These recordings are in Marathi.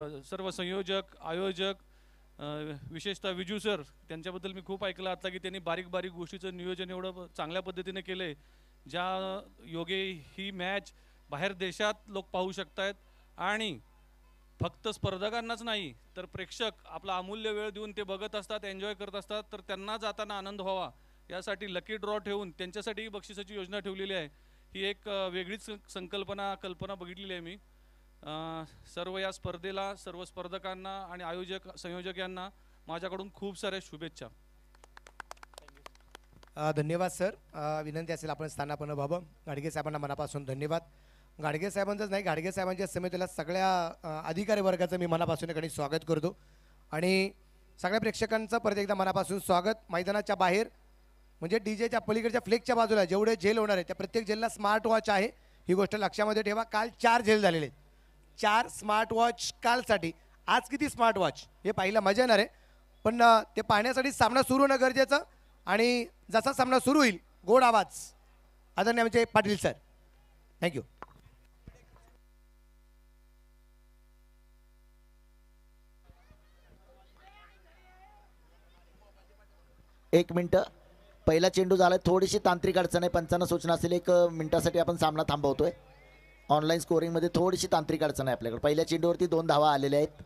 सर्व संयोजक आयोजक विशेषतः विजू सर त्यांच्याबद्दल मी खूप ऐकलं आता की त्यांनी बारीक बारीक गोष्टीचं नियोजन एवढं चांगल्या पद्धतीने केलंय ज्या योगे ही मॅच बाहेर देशात लोक पाहू शकतायत आणि फक्त स्पर्धकांनाच नाही तर प्रेक्षक आपला अमूल्य वेळ देऊन ते बघत असतात एन्जॉय करत असतात तर त्यांना जाताना आनंद व्हावा यासाठी लकी ड्रॉ ठेवून त्यांच्यासाठी बक्षिसाची योजना ठेवलेली आहे ही एक वेगळीच संकल्पना कल्पना बघितलेली आहे मी सर्व या स्पर्धेला सर्व स्पर्धकांना आणि आयोजक संयोजक यांना माझ्याकडून खूप साऱ्या शुभेच्छा धन्यवाद सर विनंती असेल आपण स्थानापन भाव गाडगे साहेबांना मनापासून धन्यवाद गाडगे साहेबांचंच नाही गाडगे साहेबांच्या समितीला सगळ्या अधिकारी वर्गाचं मी मनापासून एकाने स्वागत करतो आणि सगळ्या प्रेक्षकांचं परत एकदा मनापासून स्वागत मैदानाच्या बाहेर म्हणजे डी जेच्या पलीकडच्या फ्लेकच्या बाजूला जेवढे झेल होणार आहे त्या प्रत्येक झेलला स्मार्ट वॉच आहे ही गोष्ट लक्षामध्ये ठेवा काल चार झेल झालेले आहेत चार स्मार्ट वॉच कालसाठी आज किती स्मार्ट वॉच हे पाहिलं मजा येणार आहे पण ते पाहण्यासाठी सामना सुरू होणं गरजेचं आणि जसा सामना सुरू होईल गोड आवाज आदरणीय म्हणजे पाटील सर थँक्यू एक मिनटं पहिला चेंडू झालाय थोडीशी तांत्रिक अडचण आहे पंचांना सूचना असेल एक मिनिटासाठी आपण सामना थांबवतोय ऑनलाईन स्कोरिंगमध्ये थोडीशी तांत्रिक अडचण आहे आपल्याकडे पहिल्या चेंडूवरती दोन धावा आलेल्या आहेत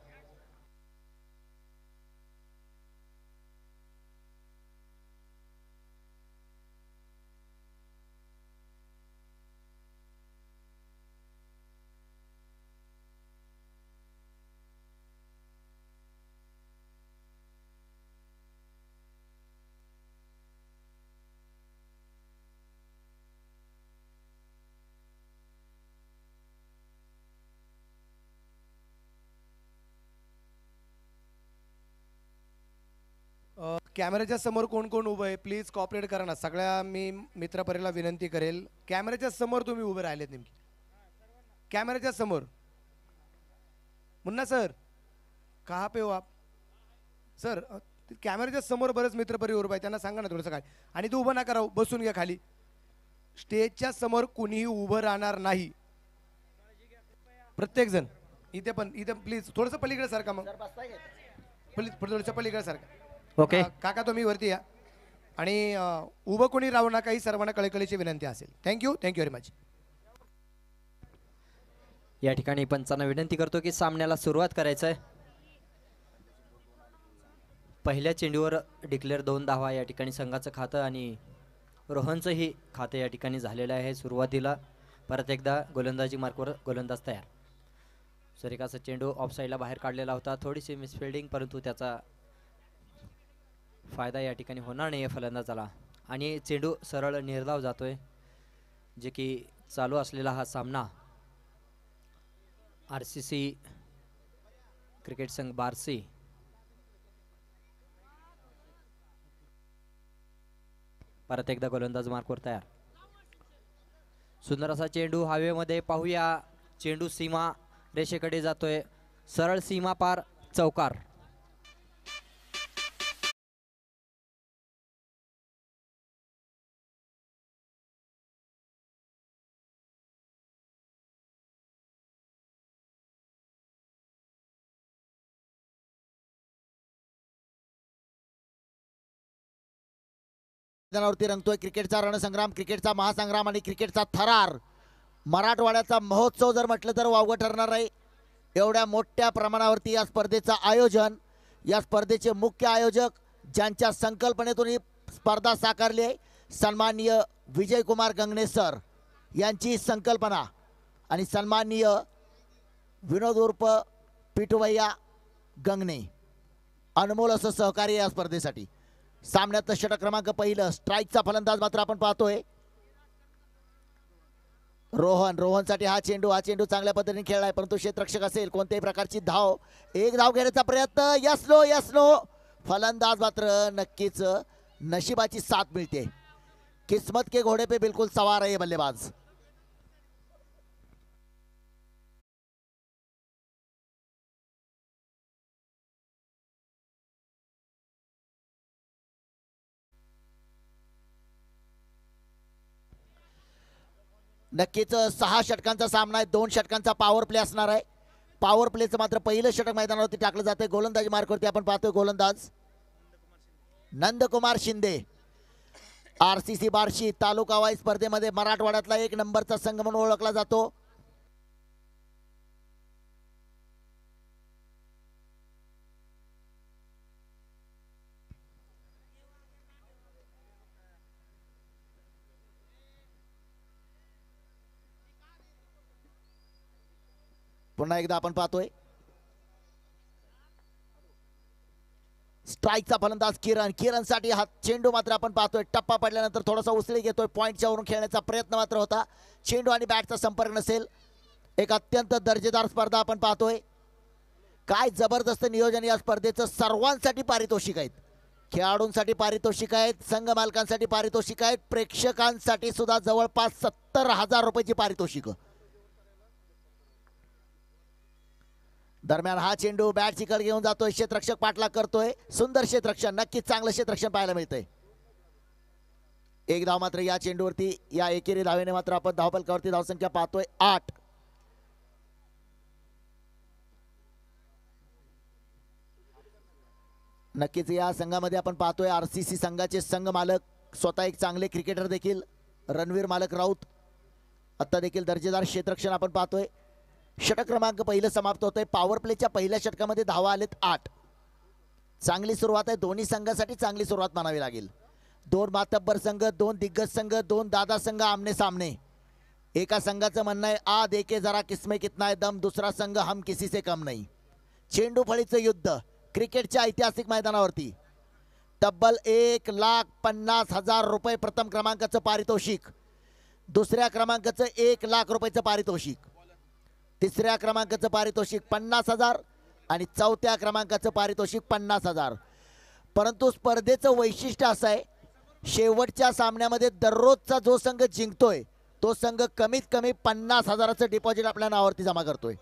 कॅमेऱ्याच्या समोर कोण कोण उभं आहे प्लीज कॉपरेट करा ना सगळ्या मी मित्रपरीला विनंती करेल कॅमेऱ्याच्या समोर तुम्ही उभे राहिले नेमके कॅमेऱ्याच्या समोर मुन्ना सर कहा पे हो आप सर कॅमेऱ्याच्या समोर बरेच मित्रपरी उभं आहे त्यांना सांगा ना थोडंसं काय आणि तू उभं ना करा बसून घ्या खाली स्टेजच्या समोर कुणीही उभं राहणार नाही प्रत्येकजण इथे पण इथे प्लीज थोडंसं पलीकडे सारखा मग प्लीज थोडंसं पलीकडे सारखा ओके काका तुम्ही वरती या आणि उभं कोणी राहू ना काही सर्वांना कळकळीची विनंती असेल थँक्यू थँक्यू व्हेरी मच या ठिकाणी पंचांना विनंती करतो की सामन्याला सुरुवात करायचं आहे पहिल्या चेंडूवर डिक्लेअर दोन धावा या ठिकाणी संघाचं खातं आणि रोहनचंही खातं या ठिकाणी झालेलं आहे सुरुवातीला परत एकदा गोलंदाजी मार्कवर गोलंदाज तयार सरिकाचा चेंडू ऑफ साईडला बाहेर काढलेला होता थोडीशी मिसफिल्डिंग परंतु त्याचा फायदा या ठिकाणी होणार नाही आहे फलंदाजाला आणि चेंडू सरळ निर्धाव जातो आहे जे की चालू असलेला हा सामना आर सी सी क्रिकेट संघ बारसी परत एकदा गोलंदाज मार्कवर तयार सुंदर असा चेंडू हवेमध्ये पाहूया चेंडू सीमा रेषेकडे जातोय सरळ सीमा पार चौकार मैदानावरती रंगतोय क्रिकेटचा रणसंग्राम क्रिकेटचा महासंग्राम आणि क्रिकेटचा थरार मराठवाड्याचा महोत्सव जर म्हटलं तर वावगं ठरणार आहे एवढ्या मोठ्या प्रमाणावरती या स्पर्धेचं आयोजन या स्पर्धेचे मुख्य आयोजक ज्यांच्या संकल्पनेतून ही स्पर्धा साकारली आहे सन्माननीय विजयकुमार गंगणे सर यांची संकल्पना आणि सन्माननीय विनोद उर्फ पिटुवैया गंगणे अनमोल असं सहकार्य या स्पर्धेसाठी सामन्यात षटक क्रमांक पहिलं स्ट्राईकचा फलंदाज मात्र आपण पाहतोय रोहन रोहनसाठी हा चेंडू हा चेंडू चांगल्या पद्धतीने खेळलाय परंतु क्षेत्रक्षक असेल कोणत्याही प्रकारची धाव एक धाव घेण्याचा प्रयत्न यसलो नो फलंदाज मात्र नक्कीच नशिबाची साथ मिळते किस्मत के घोडे पे बिलकुल सवार आहे बल्लेबाज नक्कीच सहा षटकांचा सामना आहे दोन षटकांचा पॉवर प्ले असणार आहे पॉवर प्लेचं मात्र पहिलं षटक मैदानावरती टाकलं जाते गोलंदाजी मार्कवरती आपण पाहतोय गोलंदाज Nandkumar Shinde R C C Barshi taluka wise स्पर्धेमध्ये मराठवाड्यातला एक नंबरचा संघ म्हणून ओळखला जातो पुन्हा एकदा आपण पाहतोय स्ट्राईकचा फलंदाज किरण किरणसाठी हा चेंडू मात्र आपण पाहतोय टप्पा पडल्यानंतर थोडासा उसळी घेतोय वरून खेळण्याचा प्रयत्न मात्र होता चेंडू आणि बॅटचा संपर्क नसेल एक अत्यंत दर्जेदार स्पर्धा आपण पाहतोय काय जबरदस्त नियोजन या स्पर्धेचं सर्वांसाठी पारितोषिक आहेत खेळाडूंसाठी पारितोषिक आहेत संघ मालकांसाठी पारितोषिक आहेत प्रेक्षकांसाठी सुद्धा जवळपास सत्तर हजार रुपयाची पारितोषिक दरम्यान हा चेंडू बॅट चिकल घेऊन जातोय क्षेत्रक्षक पाठलाग करतोय सुंदर क्षेत्रक्षण नक्कीच चांगलं क्षेत्रक्षण पाहायला मिळतंय एक धाव मात्र या चेंडूवरती या एकेरी धावेने मात्र आपण धावपलकावरती धावसंख्या पाहतोय आठ नक्कीच या संघामध्ये आपण पाहतोय आर सी सी संघाचे संघ मालक स्वतः एक चांगले क्रिकेटर देखील रणवीर मालक राऊत आता देखील दर्जेदार क्षेत्रक्षण आपण पाहतोय षटक क्रमांक पहिलं समाप्त होतंय पॉवर प्लेच्या पहिल्या षटकामध्ये धावा आलेत आठ चांगली सुरुवात आहे दोन्ही संघासाठी चांगली सुरुवात मानावी लागेल दोन मातब्बर संघ दोन दिग्गज संघ दोन दादा संघ आमने सामने एका संघाचं म्हणणं आहे आ देखे जरा किस्मे कितना आहे दम दुसरा संघ हम किसी से कम नाही चेंडू फळीचं युद्ध क्रिकेटच्या ऐतिहासिक मैदानावरती तब्बल एक लाख पन्नास हजार रुपये प्रथम क्रमांकाचं पारितोषिक दुसऱ्या क्रमांकाचं एक लाख रुपयाचं पारितोषिक तिसऱ्या क्रमांकाचं पारितोषिक पन्नास हजार आणि चौथ्या क्रमांकाचं पारितोषिक पन्नास हजार परंतु स्पर्धेचं वैशिष्ट्य असं आहे शेवटच्या सामन्यामध्ये दररोजचा जो संघ जिंकतोय तो संघ कमीत कमी पन्नास हजाराचं डिपॉझिट आपल्या नावावरती जमा करतोय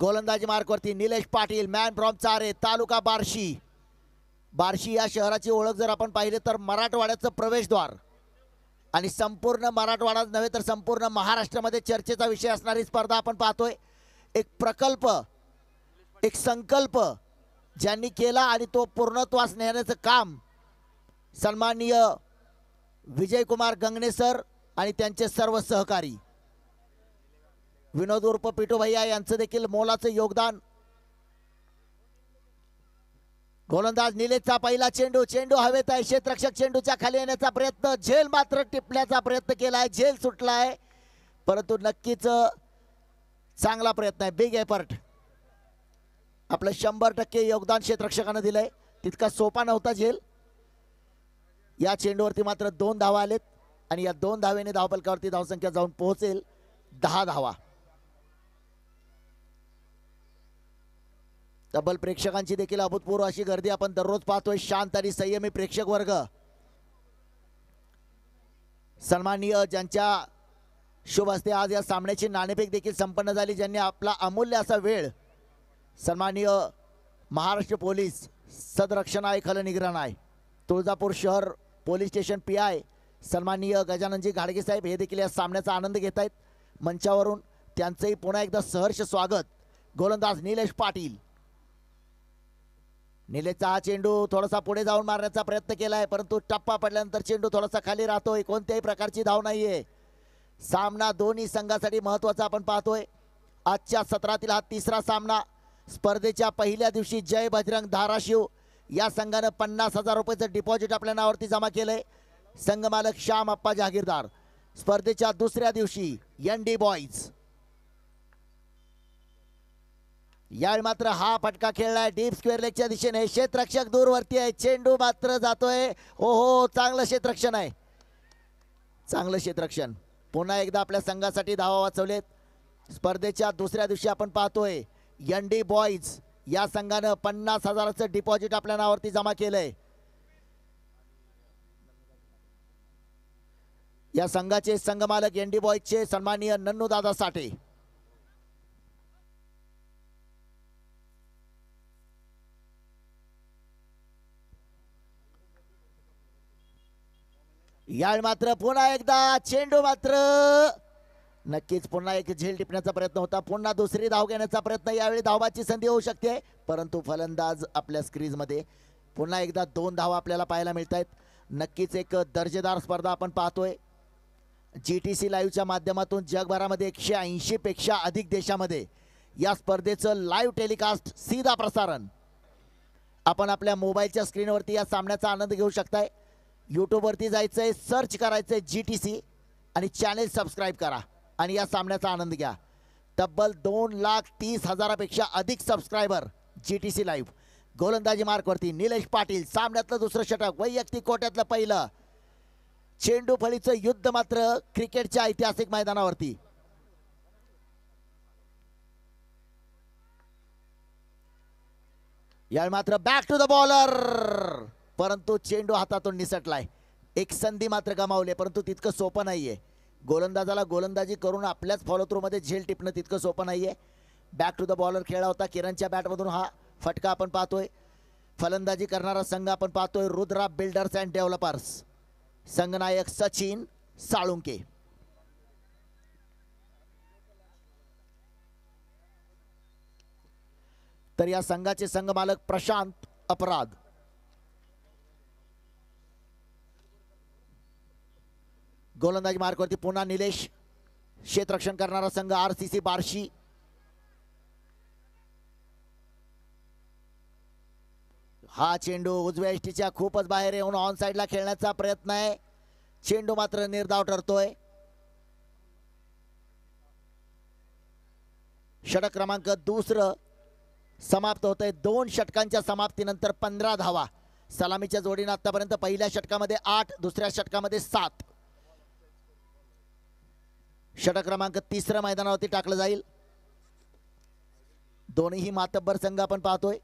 गोलंदाजी मार्गवरती निलेश पाटील मॅन फ्रॉम चारे तालुका बार्शी बार्शी या शहराची ओळख जर आपण पाहिले तर मराठवाड्याचं प्रवेशद्वार आणि संपूर्ण मराठवाडाच नव्हे तर संपूर्ण महाराष्ट्रामध्ये चर्चेचा विषय असणारी स्पर्धा आपण पाहतोय एक प्रकल्प एक संकल्प ज्यांनी केला आणि तो पूर्णत्वास नेण्याचं काम सन्माननीय विजयकुमार गंगणेसर आणि त्यांचे सर्व सहकारी विनोद उर्फ पिटू भैया यांचं देखील मोलाचं योगदान गोलंदाज निलेशचा पहिला चेंडू चेंडू हवेत आहे क्षेत्रक्षक चेंडूच्या खाली येण्याचा प्रयत्न झेल मात्र टिपण्याचा प्रयत्न केलाय झेल सुटलाय परंतु नक्कीच चांगला प्रयत्न आहे बिग एफर्ट आपलं शंभर टक्के योगदान क्षेत्रक्षकानं दिलंय तितका सोपा नव्हता झेल या चेंडूवरती मात्र दोन धावा आलेत आणि या दोन धावेने धावपलकावरती धावसंख्या जाऊन पोहोचेल दहा धावा तब्बल प्रेक्षकांची देखील अभूतपूर्व अशी गर्दी आपण दररोज पाहतोय शांत आणि संयमी प्रेक्षक वर्ग सन्माननीय ज्यांच्या शुभ हस्ते आज या सामन्याची नाणेफेक देखील संपन्न झाली ज्यांनी आपला अमूल्य असा वेळ सन्माननीय महाराष्ट्र पोलीस सदरक्षण आहे खलनिग्रहण आहे तुळजापूर शहर पोलीस स्टेशन पी आय सन्माननीय गजाननजी घाडगे हे देखील या सामन्याचा आनंद घेत आहेत मंचावरून त्यांचंही पुन्हा एकदा सहर्ष स्वागत गोलंदाज निलेश पाटील निलेचा चेंडू थोडासा पुढे जाऊन मारण्याचा प्रयत्न केलाय परंतु टप्पा पडल्यानंतर चेंडू थोडासा खाली राहतोय कोणत्याही प्रकारची धाव नाहीये सामना दोन्ही संघासाठी महत्वाचा आपण पाहतोय आजच्या सत्रातील हा तिसरा सामना स्पर्धेच्या पहिल्या दिवशी जय बजरंग धाराशिव या संघानं पन्नास हजार रुपयाचं डिपॉझिट आपल्या नावावरती जमा केलंय मालक श्याम अप्पा जहागीरदार स्पर्धेच्या दुसऱ्या दिवशी एन डी बॉईज यावेळी मात्र हा फटका खेळलाय डीप स्क्वेअर लेगच्या दिशेने क्षेत्रक्षक दूरवरती आहे चेंडू मात्र जातोय हो हो चांगलं क्षेत्रक्षण आहे चांगलं क्षेत्रक्षण पुन्हा एकदा आपल्या संघासाठी धावा वाचवलेत स्पर्धेच्या दुसऱ्या दिवशी आपण पाहतोय यंडी बॉईज या संघानं पन्नास हजाराचं डिपॉझिट आपल्या नावावरती जमा केलंय या संघाचे संघमालक एनडी बॉयजचे सन्माननीय नन्नू दादा साठे यावेळी मात्र पुन्हा एकदा चेंडू मात्र नक्कीच पुन्हा एक झेल टिपण्याचा प्रयत्न होता पुन्हा दुसरी धाव घेण्याचा प्रयत्न यावेळी धावाची संधी होऊ शकते परंतु फलंदाज आपल्या मध्ये पुन्हा एकदा दोन धाव आपल्याला पाहायला मिळत आहेत नक्कीच एक दर्जेदार स्पर्धा आपण पाहतोय जी टी सी लाईव्हच्या माध्यमातून जगभरामध्ये एकशे ऐंशीपेक्षा अधिक देशामध्ये या स्पर्धेचं लाईव्ह टेलिकास्ट सीधा प्रसारण आपण आपल्या मोबाईलच्या स्क्रीनवरती या सामन्याचा आनंद घेऊ शकताय यूट्यूबवरती जायचं आहे सर्च करायचं आहे जी टी सी आणि चॅनेल सबस्क्राईब करा आणि या सामन्याचा आनंद घ्या तब्बल दोन लाख तीस हजारापेक्षा अधिक subscriber G T C live गोलंदाजी मार्कवरती निलेश पाटील सामन्यातलं दुसरं षटक वैयक्तिक कोट्यातलं पहिलं चेंडू फळीचं युद्ध मात्र क्रिकेटच्या ऐतिहासिक मैदानावरती यावेळी मात्र बॅक टू द बॉलर परंतु चेंडू हातातून निसटलाय एक संधी मात्र गमावली परंतु तितकं सोपं नाही गोलंदाजाला गोलंदाजी करून आपल्याच फॉलो मध्ये झेल टिपणं तितकं सोपं नाही बॅक टू द बॉलर खेळा होता किरणच्या बॅटमधून हा फटका आपण पाहतोय फलंदाजी करणारा संघ आपण पाहतोय रुद्रा बिल्डर्स अँड डेव्हलपर्स संघनायक सचिन साळुंके तर या संघाचे संघ मालक प्रशांत अपराध गोलंदाजी मार्गवरती पुन्हा निलेश क्षेत्ररक्षण करणारा संघ आर सी सी बार्शी हा चेंडू उजव्या एष्टीच्या खूपच बाहेर येऊन ऑन साईडला खेळण्याचा प्रयत्न आहे चेंडू मात्र निर्धाव ठरतोय षटक क्रमांक दुसरं समाप्त होत आहे दोन षटकांच्या समाप्तीनंतर पंधरा धावा सलामीच्या जोडीनं आतापर्यंत पहिल्या षटकामध्ये आठ दुसऱ्या षटकामध्ये सात षटक क्रमांक तिसरं मैदानावरती टाकलं जाईल दोन्हीही मातब्बर संघ आपण पाहतोय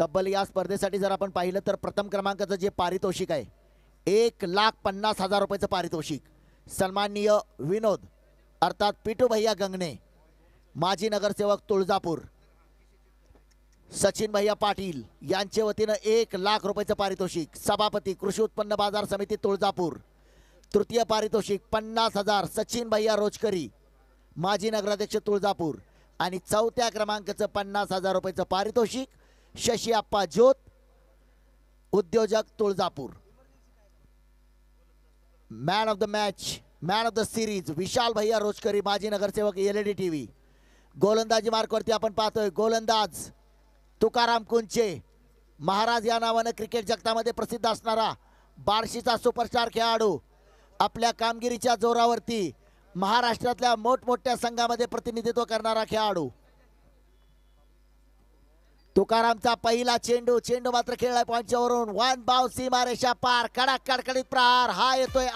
तब्बल या स्पर्धेसाठी जर आपण पाहिलं तर प्रथम क्रमांकाचं जे पारितोषिक आहे एक लाख पन्नास हजार रुपयाचं पारितोषिक सन्माननीय विनोद अर्थात पिटू भैया गंगणे माजी नगरसेवक तुळजापूर सचिन भैया पाटील यांच्या वतीनं एक लाख रुपयाचं पारितोषिक सभापती कृषी उत्पन्न बाजार समिती तुळजापूर तृतीय पारितोषिक पन्नास हजार सचिन भैया रोजकरी माजी नगराध्यक्ष तुळजापूर आणि चौथ्या क्रमांकाचं पन्नास हजार रुपयाचं पारितोषिक शशी आप्पा ज्योत उद्योजक Tuljapur man of the match man of the series Vishal bhaiya Rojkari माजी नगरसेवक L E D T V गोलंदाजी मार्कवरती आपण पाहतोय गोलंदाज तुकाराम कुंचे महाराज या नावानं क्रिकेट जगतामध्ये प्रसिद्ध असणारा बार्शीचा सुपरस्टार खेळाडू आपल्या कामगिरीच्या जोरावरती महाराष्ट्रातल्या मोठमोठ्या संघामध्ये प्रतिनिधित्व करणारा खेळाडू तुकारामचा पहिला चेंडू चेंडू मात्र खेळलाय पॉईंटच्या वरून वन बाव सीमारेषा पार कडक कडकडीत प्रहार हा येतोय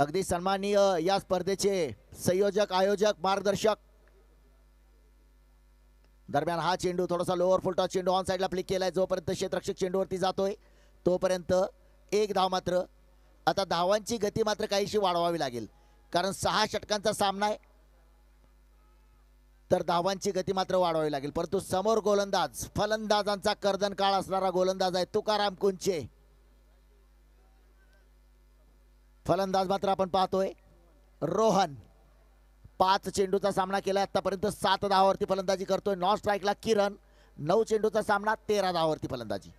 अगदी सन्माननीय या स्पर्धेचे संयोजक आयोजक मार्गदर्शक दरम्यान हा चेंडू थोडासा लोअर टॉस चेंडू ऑन साईडला फ्लिक केलाय जोपर्यंत क्षेत्रक्षक चेंडूवरती जातोय तोपर्यंत एक धाव मात्र आता धावांची गती मात्र काहीशी वाढवावी लागेल कारण सहा षटकांचा सामना आहे तर धावांची गती मात्र वाढवावी लागेल परंतु समोर गोलंदाज फलंदाजांचा कर्दन काळ असणारा गोलंदाज आहे तुकाराम कुंचे फलंदाज मात्र आपण पाहतोय रोहन पाच चेंडूचा सामना केला आतापर्यंत सात दहावरती फलंदाजी करतोय नॉन स्ट्राईकला किरण नऊ चेंडूचा सामना तेरा दहावरती फलंदाजी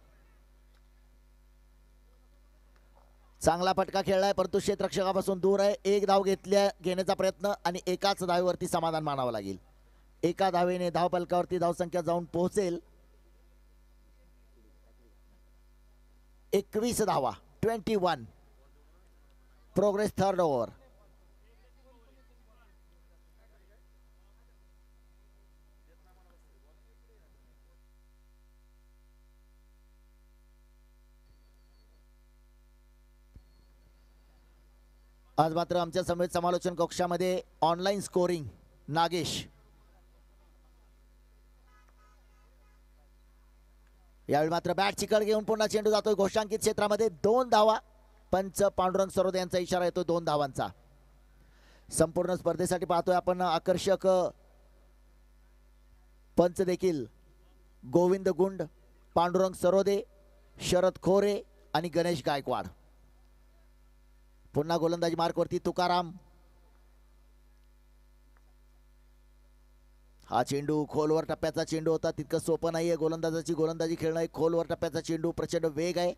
चांगला फटका खेळलाय परंतु क्षेत्रक्षकापासून दूर आहे एक धाव घेतल्या घेण्याचा प्रयत्न आणि एकाच धावेवरती समाधान मानावं लागेल एका धावेने धाव धाव धावसंख्या जाऊन पोहोचेल एकवीस धावा twenty one progress third over आज मात्र आमच्या समेत समालोचन कक्षामध्ये ऑनलाईन स्कोरिंग नागेश यावेळी मात्र बॅट चिकड घेऊन पुन्हा चेंडू जातोय घोषांकित क्षेत्रामध्ये दोन धावा पंच पांडुरंग सरोद यांचा इशारा येतो दोन धावांचा संपूर्ण स्पर्धेसाठी पाहतोय आपण आकर्षक पंच देखील गोविंद गुंड पांडुरंग सरोदे शरद खोरे आणि गणेश गायकवाड पुन्हा गोलंदाजी मार्कवरती तुकाराम हा चेंडू खोलवर टप्प्याचा चेंडू होता तितकं सोपं नाहीये गोलंदाजाची गोलंदाजी खेळणं खोलवर टप्प्याचा चेंडू प्रचंड वेग आहे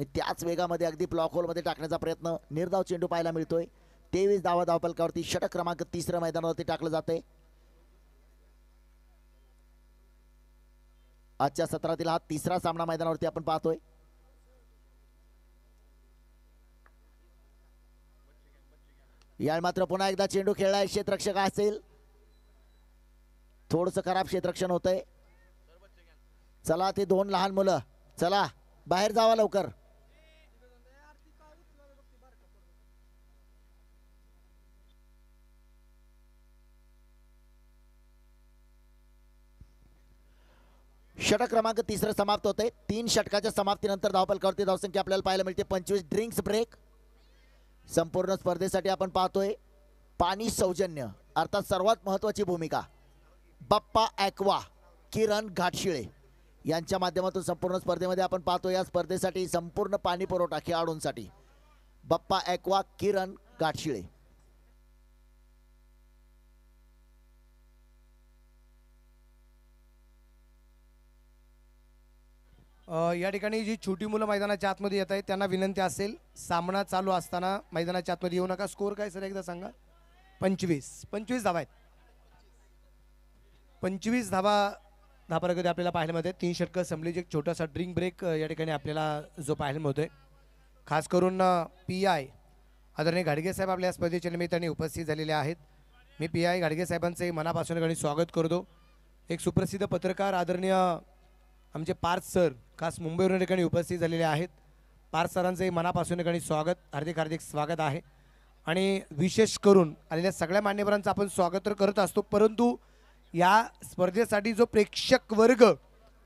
आणि त्याच वेगामध्ये अगदी ब्लॉक होलमध्ये टाकण्याचा प्रयत्न निर्धाव चेंडू पाहायला मिळतोय तेवीस धावा धावपलकावरती षटक क्रमांक तिसऱ्या मैदानावरती टाकलं जाते आजच्या सत्रातील हा तिसरा सामना मैदानावरती आपण पाहतोय या मात्र पुन्हा एकदा चेंडू खेळला क्षेत्रक्षक असेल थोडस खराब क्षेत्रक्षण होतंय चला ते दोन लहान मुलं चला बाहेर जावा लवकर षटक क्रमांक तिसरं समाप्त होते तीन षटकाच्या समाप्तीनंतर धावपलकावरती धावसंख्या आपल्याला पाहायला मिळते पंचवीस ड्रिंक्स ब्रेक संपूर्ण स्पर्धेसाठी आपण पाहतोय पाणी सौजन्य अर्थात सर्वात महत्त्वाची भूमिका बाप्पा ॲक्वा किरण घाटशिळे यांच्या माध्यमातून संपूर्ण स्पर्धेमध्ये आपण पाहतो या स्पर्धेसाठी संपूर्ण पाणी पुरवठा खेळाडूंसाठी बाप्पा ॲक्वा किरण घाटशिळे या ठिकाणी जी छोटी मुलं मैदानाच्या आतमध्ये येत आहेत त्यांना विनंती असेल सामना चालू असताना मैदानाच्या आतमध्ये येऊ नका स्कोर काय सर एकदा सांगा पंचवीस पंचवीस धावा आहेत पंचवीस धावा प्रगती आपल्याला पाहायला मिळते तीन षटकं जे एक छोटासा ड्रिंक ब्रेक या ठिकाणी आपल्याला जो पाहायला मिळतोय खास करून पी आय आदरणीय घाडगे साहेब आपल्या स्पर्धेच्या निमित्ताने उपस्थित झालेले आहेत मी पी आय घाडगे साहेबांचे मनापासून स्वागत करतो एक सुप्रसिद्ध पत्रकार आदरणीय आमचे पार्थ सर खास मुंबईवरून ठिकाणी उपस्थित झालेले आहेत पार्थ सरांचंही मनापासून ठिकाणी स्वागत हार्दिक हार्दिक स्वागत आहे आणि विशेष करून आलेल्या सगळ्या मान्यवरांचं आपण स्वागत तर करत असतो परंतु या स्पर्धेसाठी जो प्रेक्षक वर्ग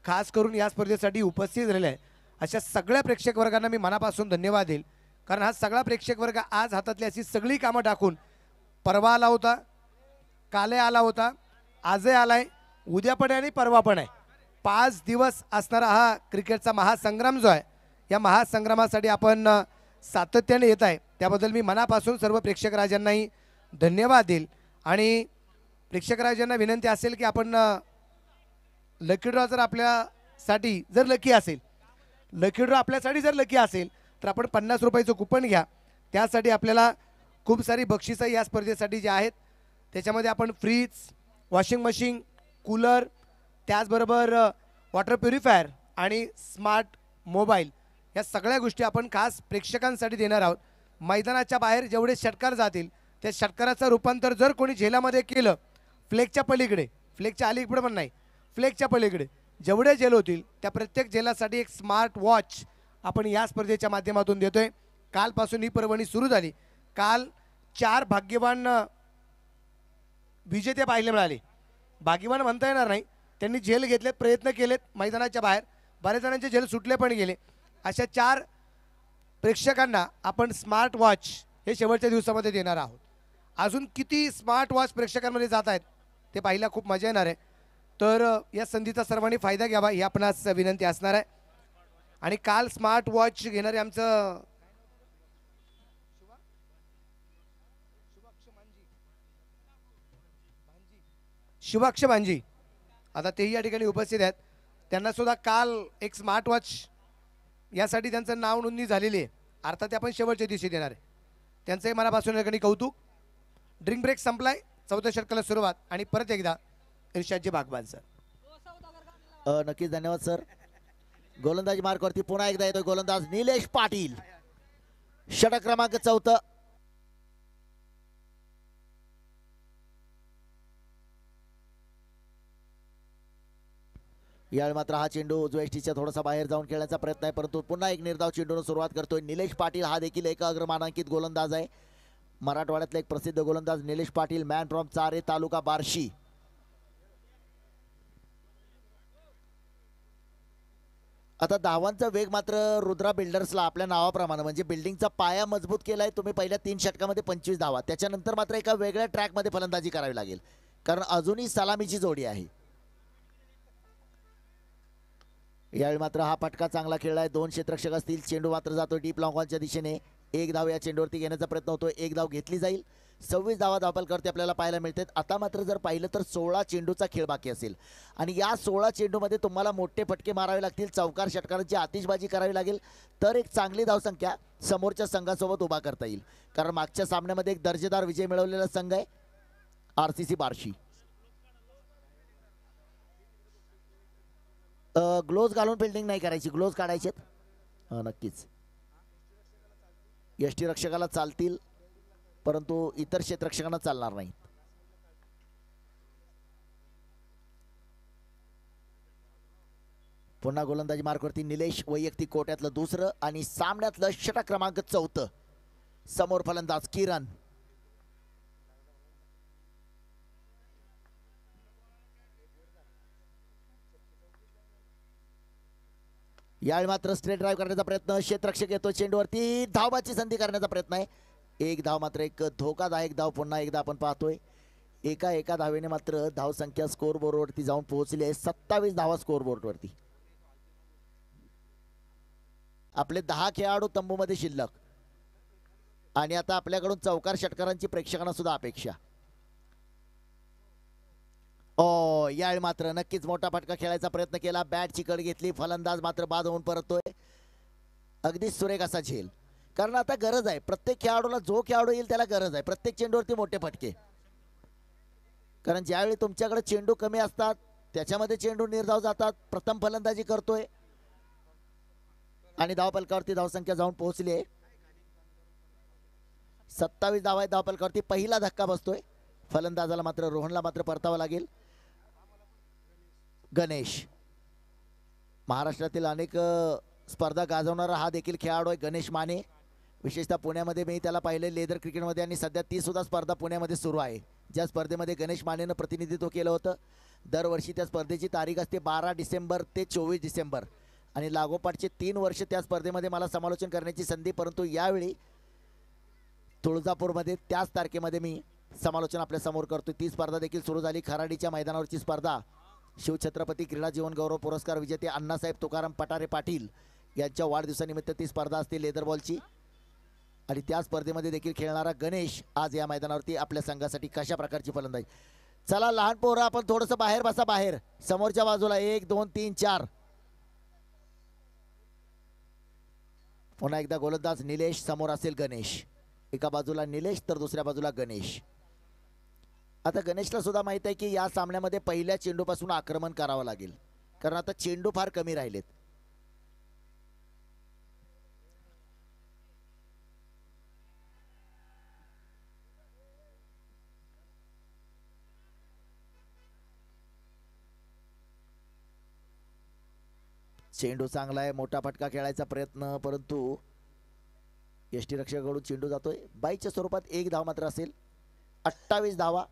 खास करून या स्पर्धेसाठी उपस्थित झालेला आहे अशा सगळ्या प्रेक्षक वर्गांना मी मनापासून धन्यवाद देईल कारण हा सगळा प्रेक्षक वर्ग आज हातातली अशी सगळी कामं टाकून परवा आला होता काले आला होता आजही आला आहे उद्या पण आहे आणि परवा पण आहे पाच दिवस असणारा हा क्रिकेटचा महासंग्राम जो आहे या महासंग्रामासाठी आपण सातत्याने येत आहे त्याबद्दल मी मनापासून सर्व प्रेक्षकराजांनाही धन्यवाद देईल आणि प्रेक्षकराजांना विनंती असेल की आपण लकी ड्रॉ जर आपल्यासाठी जर लकी असेल लकी ड्रॉ आपल्यासाठी जर लकी असेल तर आपण पन्नास रुपयाचं कुपन घ्या त्यासाठी आपल्याला खूप सारी बक्षिसं या स्पर्धेसाठी जे आहेत त्याच्यामध्ये आपण फ्रीज वॉशिंग मशीन कूलर त्याचबरोबर वॉटर प्युरिफायर आणि स्मार्ट मोबाईल या सगळ्या गोष्टी आपण खास प्रेक्षकांसाठी देणार आहोत मैदानाच्या बाहेर जेवढे षटकार जातील त्या षटकाराचं रूपांतर जर कोणी झेलामध्ये केलं फ्लेगच्या पलीकडे फ्लेगच्या अलीकडे पण नाही फ्लेगच्या पलीकडे जेवढे जेल होतील त्या प्रत्येक झेलासाठी एक स्मार्ट वॉच आपण या स्पर्धेच्या माध्यमातून देतोय कालपासून ही पर्वणी सुरू झाली काल चार भाग्यवान विजेते पाहिले मिळाले भाग्यवान म्हणता येणार नाही त्यांनी झेल घेतले प्रयत्न केलेत मैदानाच्या बाहेर बऱ्याच जणांचे झेल सुटले पण गेले अशा चार प्रेक्षकांना आपण स्मार्ट वॉच हे शेवटच्या दिवसामध्ये देणार आहोत अजून किती स्मार्ट वॉच प्रेक्षकांमध्ये जात आहेत ते पाहिला खूप मजा येणार आहे तर या संधीचा सर्वांनी फायदा घ्यावा ही आपणास विनंती असणार आहे आणि काल स्मार्ट वॉच घेणारे आमचं शिवाक्ष भांजी आता तेही या ठिकाणी उपस्थित आहेत त्यांना सुद्धा काल एक स्मार्ट वॉच यासाठी त्यांचं नाव नोंदणी झालेली आहे अर्थात ते आपण शेवटच्या दिवशी देणार आहे त्यांचंही मनापासून ठिकाणी कौतुक ड्रिंक ब्रेक संपलाय चौथ्या षटकाला सुरुवात आणि परत एकदा ऋषादजी बागबान सर नक्कीच धन्यवाद सर गोलंदाज मार्कवरती पुन्हा एकदा येतो गोलंदाज निलेश पाटील षटक क्रमांक चौथं यावेळी मात्र हा चेंडू उजव्या एसटीच्या थोडासा बाहेर जाऊन खेळण्याचा प्रयत्न आहे परंतु पुन्हा एक निर्धाव चेंडून सुरुवात करतोय निलेश पाटील हा देखील एक अग्रमानांकित गोलंदाज आहे मराठवाड्यातला एक प्रसिद्ध गोलंदाज निलेश पाटील मॅन फ्रॉम चारे तालुका बार्शी आता धावांचा वेग मात्र रुद्रा बिल्डर्सला आपल्या नावाप्रमाणे म्हणजे बिल्डिंगचा पाया मजबूत केलाय तुम्ही पहिल्या तीन षटकामध्ये पंचवीस धावा त्याच्यानंतर मात्र एका वेगळ्या ट्रॅकमध्ये फलंदाजी करावी लागेल कारण अजूनही सलामीची जोडी आहे यावेळी मात्र हा फटका चांगला खेळला आहे दोन क्षेत्रक्षक असतील चेंडू मात्र जातो डीप लॉंगॉनच्या दिशेने एक धाव या चेंडूवरती घेण्याचा प्रयत्न होतो एक धाव घेतली जाईल सव्वीस धावा करते आपल्याला पाहायला मिळतात आता मात्र जर पाहिलं तर सोळा चेंडूचा खेळ बाकी असेल आणि या सोळा चेंडूमध्ये तुम्हाला मोठे फटके मारावे लागतील चौकार षटकारांची आतिषबाजी करावी लागेल तर एक चांगली धावसंख्या समोरच्या संघासोबत उभा करता येईल कारण मागच्या सामन्यामध्ये एक दर्जेदार विजय मिळवलेला संघ आहे R C C Barshi gloves घालून फिल्डिंग नाही करायची ग्लोव्ह काढायचे हां नक्कीच यष्टी रक्षकाला चालतील परंतु इतर क्षेत्ररक्षकांना चालणार नाही पुन्हा गोलंदाजी मार्कवरती निलेश वैयक्तिक कोट्यातलं दुसरं आणि सामन्यातलं षटक क्रमांक चौथं समोर फलंदाज किरण यावेळी मात्र स्ट्रेट ड्राईव्ह करण्याचा प्रयत्न क्षेत्रक्षक येतो चेंडूवरती धावबाची संधी करण्याचा प्रयत्न आहे एक धाव मात्र एक धोकादायक धाव पुन्हा एकदा आपण पाहतोय एका एका धावेने मात्र धावसंख्या स्कोअर बोर्डवरती जाऊन पोहोचली आहे सत्तावीस धावा स्कोअर बोर्डवरती आपले दहा खेळाडू तंबूमध्ये शिल्लक आणि आता आपल्याकडून चौकार षटकारांची प्रेक्षकांना सुद्धा अपेक्षा हो यावेळी मात्र नक्कीच मोठा फटका खेळायचा प्रयत्न केला बॅट चिकट घेतली फलंदाज मात्र बाद होऊन परतोय अगदी सुरेख असा झेल कारण आता गरज आहे प्रत्येक खेळाडूला जो खेळाडू येईल त्याला गरज आहे प्रत्येक चेंडूवरती मोठे फटके कारण ज्यावेळी तुमच्याकडे चेंडू कमी असतात त्याच्यामध्ये चेंडू निर्धाव जातात प्रथम फलंदाजी करतोय आणि धावपलकावरती धावसंख्या जाऊन पोहोचली आहे सत्तावीस धावा आहे धावपलकावरती पहिला धक्का बसतोय फलंदाजाला मात्र रोहनला मात्र परतावा लागेल गणेश महाराष्ट्रातील अनेक स्पर्धा गाजवणारा हा देखील खेळाडू आहे गणेश माने विशेषतः पुण्यामध्ये मी त्याला पाहिले लेदर क्रिकेटमध्ये आणि सध्या ती सुद्धा स्पर्धा पुण्यामध्ये सुरू आहे ज्या स्पर्धेमध्ये गणेश मानेनं प्रतिनिधित्व केलं होतं दरवर्षी त्या स्पर्धेची तारीख असते बारा डिसेंबर ते चोवीस डिसेंबर आणि लागोपाठचे तीन वर्ष त्या स्पर्धेमध्ये मला समालोचन करण्याची संधी परंतु यावेळी तुळजापूरमध्ये त्याच तारखेमध्ये मी समालोचन आपल्यासमोर करतो ती स्पर्धा देखील सुरू झाली खराडीच्या मैदानावरची स्पर्धा शिवछत्रपती क्रीडा जीवन गौरव पुरस्कार विजेते अण्णासाहेब तुकाराम पटारे पाटील यांच्या वाढदिवसानिमित्त ती स्पर्धा असते लेदर बॉलची आणि त्या स्पर्धेमध्ये देखील खेळणारा गणेश आज या मैदानावरती आपल्या संघासाठी कशा प्रकारची फलंदाजी चला लहान पोहरा आपण थोडंसं बाहेर बसा बाहेर समोरच्या बाजूला एक दोन तीन चार पुन्हा एकदा गोलंदाज निलेश समोर असेल गणेश एका बाजूला निलेश तर दुसऱ्या बाजूला गणेश आता गणेशला सुद्धा माहित आहे की या सामन्यामध्ये पहिल्या चेंडूपासून आक्रमण करावं लागेल कारण आता चेंडू फार कमी राहिलेत चेंडू चांगला आहे मोठा फटका खेळायचा प्रयत्न परंतु यष्टीरक्षकडून चेंडू जातोय बाईच्या स्वरूपात एक धाव मात्र असेल अठ्ठावीस धावा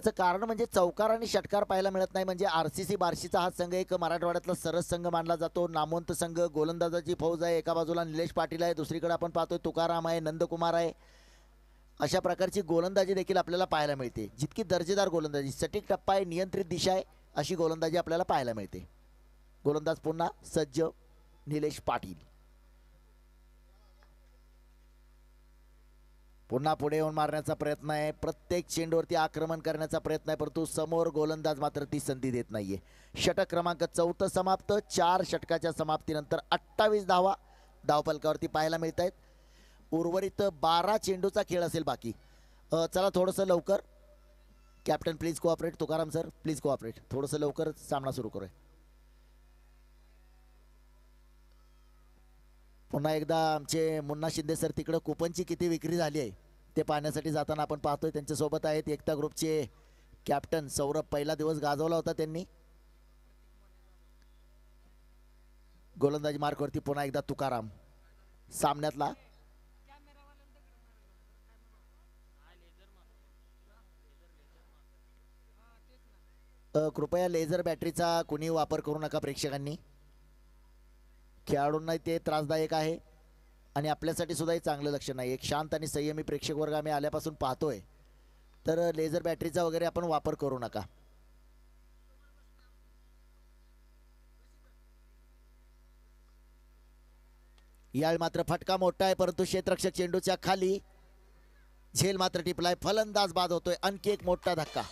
याचं कारण म्हणजे चौकार आणि षटकार पाहायला मिळत नाही म्हणजे आर सी सी बार्शीचा हा संघ एक मराठवाड्यातला सरस संघ मानला जातो नामवंत संघ गोलंदाजाची फौज आहे एका बाजूला निलेश पाटील आहे दुसरीकडे आपण पाहतोय तुकाराम आहे नंदकुमार आहे अशा प्रकारची गोलंदाजी देखील आपल्याला पाहायला मिळते जितकी दर्जेदार गोलंदाजी सटीक टप्पा आहे नियंत्रित दिशा आहे अशी गोलंदाजी आपल्याला पाहायला मिळते गोलंदाज पुन्हा सज्ज निलेश पाटील पुन्हा पुढे येऊन मारण्याचा प्रयत्न आहे प्रत्येक चेंडूवरती आक्रमण करण्याचा प्रयत्न आहे परंतु समोर गोलंदाज मात्र ती संधी देत नाहीये षटक क्रमांक चौथं समाप्त चार षटकाच्या समाप्तीनंतर अठ्ठावीस धावा धावपलकावरती पाहायला मिळत आहेत उर्वरित बारा चेंडूचा खेळ असेल बाकी चला थोडंसं लवकर captain please cooperate Tukaram sir please cooperate थोडंसं लवकर सामना सुरू करूया पुन्हा एकदा आमचे मुन्ना शिंदे सर तिकडं कुपनची किती विक्री झाली आहे ते पाहण्यासाठी जाताना आपण पाहतोय त्यांच्यासोबत आहेत एकता ग्रुपचे कॅप्टन सौरभ पहिला दिवस गाजवला होता त्यांनी गोलंदाजी मार्कवरती पुन्हा एकदा तुकाराम सामन्यातला कृपया लेझर बॅटरीचा कुणी वापर करू नका प्रेक्षकांनी खेळाडूंना ते त्रासदायक आहे आणि आपल्यासाठी सुद्धा हे चांगलं लक्ष नाही एक शांत आणि संयमी प्रेक्षक वर्ग आम्ही आल्यापासून पाहतोय तर लेझर बॅटरीचा वगैरे आपण वापर करू नका यावेळी मात्र फटका मोठा आहे परंतु क्षेत्रक्षक चेंडूच्या खाली झेल मात्र टिपलाय फलंदाज बाद होतोय आणखी एक मोठा धक्का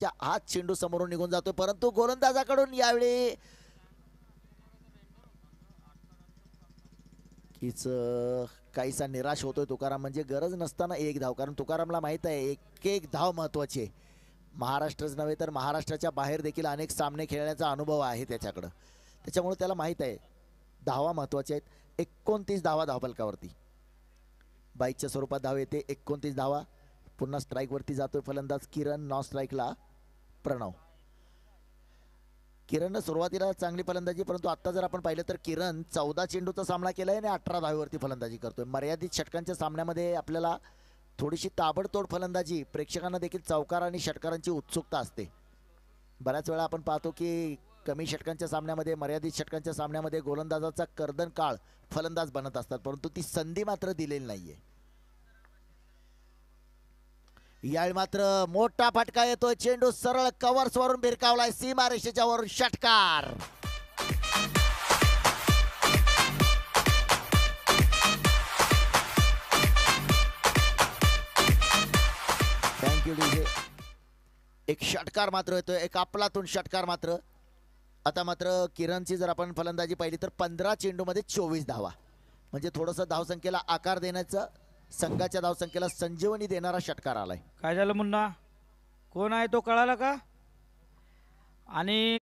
त्या हात चेंडू समोरून निघून जातोय परंतु गोलंदाजाकडून यावेळी हिच काहीसा निराश होतोय तुकाराम म्हणजे गरज नसताना एक धाव कारण तुकारामला माहित आहे एक एक धाव महत्वाची आहे महाराष्ट्रच नव्हे तर महाराष्ट्राच्या बाहेर देखील अनेक सामने खेळण्याचा अनुभव आहे त्याच्याकडं त्याच्यामुळे त्याला माहित आहे धावा महत्वाच्या आहेत एकोणतीस धावा धावपलकावरती बाईकच्या स्वरूपात धाव येते एकोणतीस धावा पुन्हा स्ट्राईकवरती जातोय फलंदाज किरण नॉन स्ट्राईकला प्रणव किरण सुरुवातीला चांगली फलंदाजी परंतु आत्ता जर आपण पाहिलं तर किरण चौदा चेंडूचा सामना केलाय आणि अठरा दहावीवरती फलंदाजी करतोय मर्यादित षटकांच्या सामन्यामध्ये आपल्याला थोडीशी ताबडतोड फलंदाजी प्रेक्षकांना देखील चौकार आणि षटकारांची उत्सुकता असते बऱ्याच वेळा आपण पाहतो की कमी षटकांच्या सामन्यामध्ये मर्यादित षटकांच्या सामन्यामध्ये गोलंदाजाचा कर्दन काळ फलंदाज बनत असतात परंतु ती संधी मात्र दिलेली नाहीये यावेळी मात्र मोठा फटका येतोय चेंडू सरळ कवर्स वरून भिरकावलाय सीमा रेषेच्या वरून षटकार थँक्यू डीजे एक षटकार मात्र येतोय एक आपलातून षटकार मात्र आता मात्र किरणची जर आपण फलंदाजी पाहिली तर पंधरा मध्ये चोवीस धावा म्हणजे थोडंसं धावसंख्येला आकार देण्याचं संघाच्या धावसंख्येला संजीवनी देणारा षटकार आलाय काय झालं मुन्ना कोण आहे तो कळाला का आणि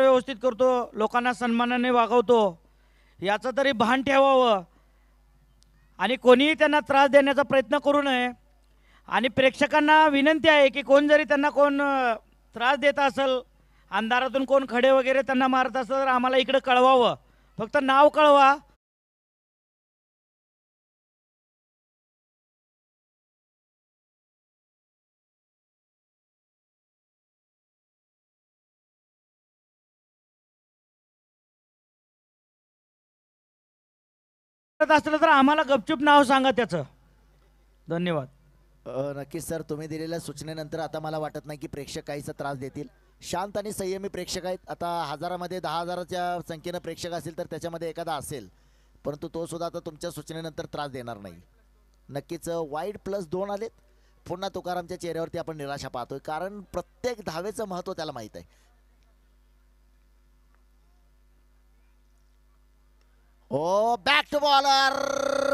व्यवस्थित करतो लोकांना सन्मानाने वागवतो याचं तरी भान ठेवावं आणि कोणीही त्यांना त्रास देण्याचा प्रयत्न करू नये आणि प्रेक्षकांना विनंती आहे की कोण जरी त्यांना कोण त्रास देत असेल अंधारातून कोण खडे वगैरे त्यांना मारत असेल तर आम्हाला इकडं कळवावं फक्त नाव कळवा असलं तर आम्हाला गपचूप नाव सांगा त्याचं धन्यवाद नक्कीच सर तुम्ही दिलेल्या सूचनेनंतर आता मला वाटत नाही की प्रेक्षक काहीचा त्रास देतील शांत आणि संयमी प्रेक्षक आहेत आता हजारामध्ये दहा हजाराच्या संख्येनं प्रेक्षक असेल तर त्याच्यामध्ये एखादा असेल परंतु तो सुद्धा आता तुमच्या सूचनेनंतर त्रास देणार नाही नक्कीच वाईट प्लस दोन आलेत पुन्हा तुकारामच्या चेहऱ्यावरती आपण निराशा पाहतोय कारण प्रत्येक धावेचं महत्त्व त्याला माहीत आहे ओ बॅक टू बॉलर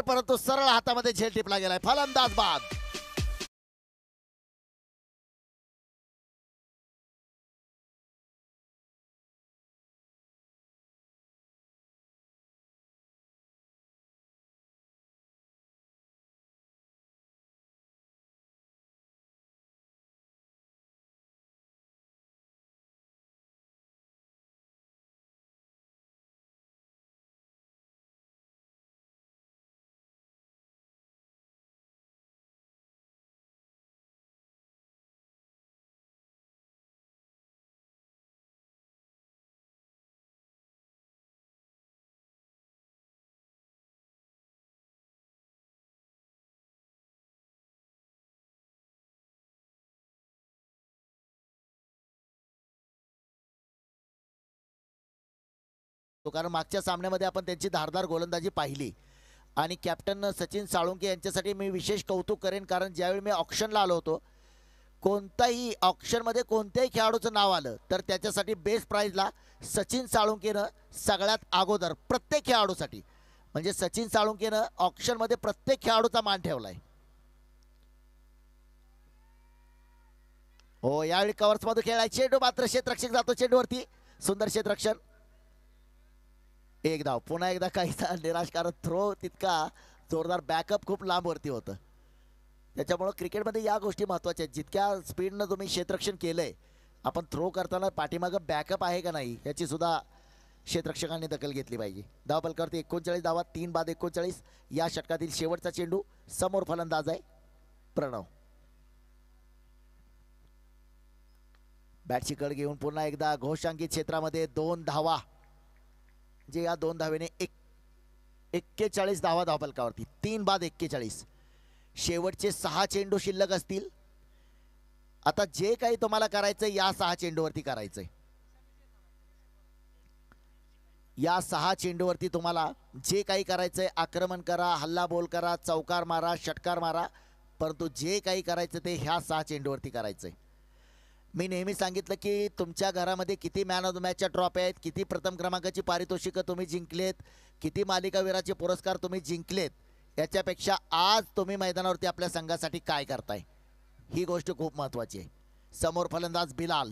परंतु सरळ हातामध्ये झेल टिपला गेलाय फलंदाज बाद शकतो कारण मागच्या सामन्यामध्ये आपण त्यांची धारदार गोलंदाजी पाहिली आणि कॅप्टन सचिन साळुंके यांच्यासाठी मी विशेष कौतुक करेन कारण ज्यावेळी मी ऑप्शनला आलो होतो कोणताही ऑप्शनमध्ये कोणत्याही खेळाडूचं नाव आलं तर त्याच्यासाठी बेस्ट प्राईजला सचिन साळुंकेनं सगळ्यात अगोदर प्रत्येक खेळाडूसाठी म्हणजे सचिन साळुंकेनं ऑप्शनमध्ये प्रत्येक खेळाडूचा मान ठेवलाय हो यावेळी कव्हर्समध्ये खेळायचे चेंडू मात्र शेतरक्षक जातो चेंडूवरती सुंदर शेतरक्षण एक धाव पुन्हा एकदा काहीसा निराशकारक थ्रो तितका जोरदार बॅकअप खूप लांबवरती होतं त्याच्यामुळं क्रिकेटमध्ये या गोष्टी महत्त्वाच्या आहेत जितक्या स्पीडनं तुम्ही क्षेत्ररक्षण केलं आहे आपण थ्रो करताना पाठीमागं बॅकअप आहे का नाही याची सुद्धा क्षेत्ररक्षकांनी दखल घेतली पाहिजे धाव बलकावरती एकोणचाळीस धावा तीन बाद एकोणचाळीस या षटकातील शेवटचा चेंडू समोर फलंदाज आहे प्रणव बॅटची कड घेऊन पुन्हा एकदा घोषांकित क्षेत्रामध्ये दोन धावा जे या दोन धावेने एक एक्केचाळीस धावा पलकावरती तीन बाद एक्केचाळीस शेवटचे सहा चेंडू शिल्लक असतील आता जे काही तुम्हाला करायचंय या सहा चेंडूवरती करायचंय या सहा चेंडूवरती तुम्हाला जे काही करायचंय आक्रमण करा हल्ला बोल करा चौकार मारा षटकार मारा परंतु जे काही करायचं ते ह्या सहा चेंडूवरती करायचंय मी नेहमी सांगितलं की तुमच्या घरामध्ये किती मॅन ऑफ द मॅचच्या ट्रॉफी आहेत किती प्रथम क्रमांकाची पारितोषिकं तुम्ही जिंकलेत किती मालिकावीराचे पुरस्कार तुम्ही जिंकलेत याच्यापेक्षा आज तुम्ही मैदानावरती आपल्या संघासाठी काय करताय ही गोष्ट खूप महत्वाची आहे समोर फलंदाज बिलाल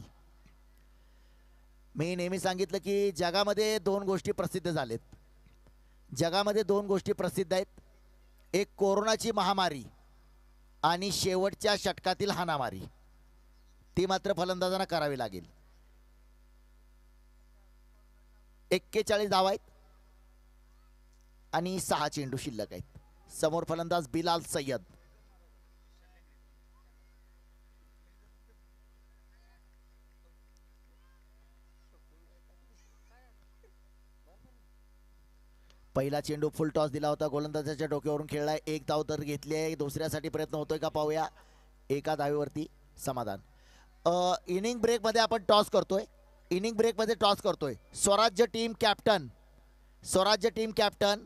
मी नेहमी सांगितलं की जगामध्ये दोन गोष्टी प्रसिद्ध झालेत जगामध्ये दोन गोष्टी प्रसिद्ध आहेत एक कोरोनाची महामारी आणि शेवटच्या षटकातील हानामारी ती मात्र फलंदाजांना करावी लागेल एक्केचाळीस धाव आहेत आणि सहा चेंडू शिल्लक आहेत समोर फलंदाज बिलाल सय्यद पहिला चेंडू फुल टॉस दिला होता गोलंदाजाच्या डोक्यावरून खेळलाय एक धाव तर घेतली आहे दुसऱ्यासाठी प्रयत्न होतोय का पाहूया एका धावेवरती समाधान इनिंग ब्रेकमध्ये आपण टॉस करतोय इनिंग ब्रेकमध्ये टॉस करतोय Swarajya team captain Swarajya team captain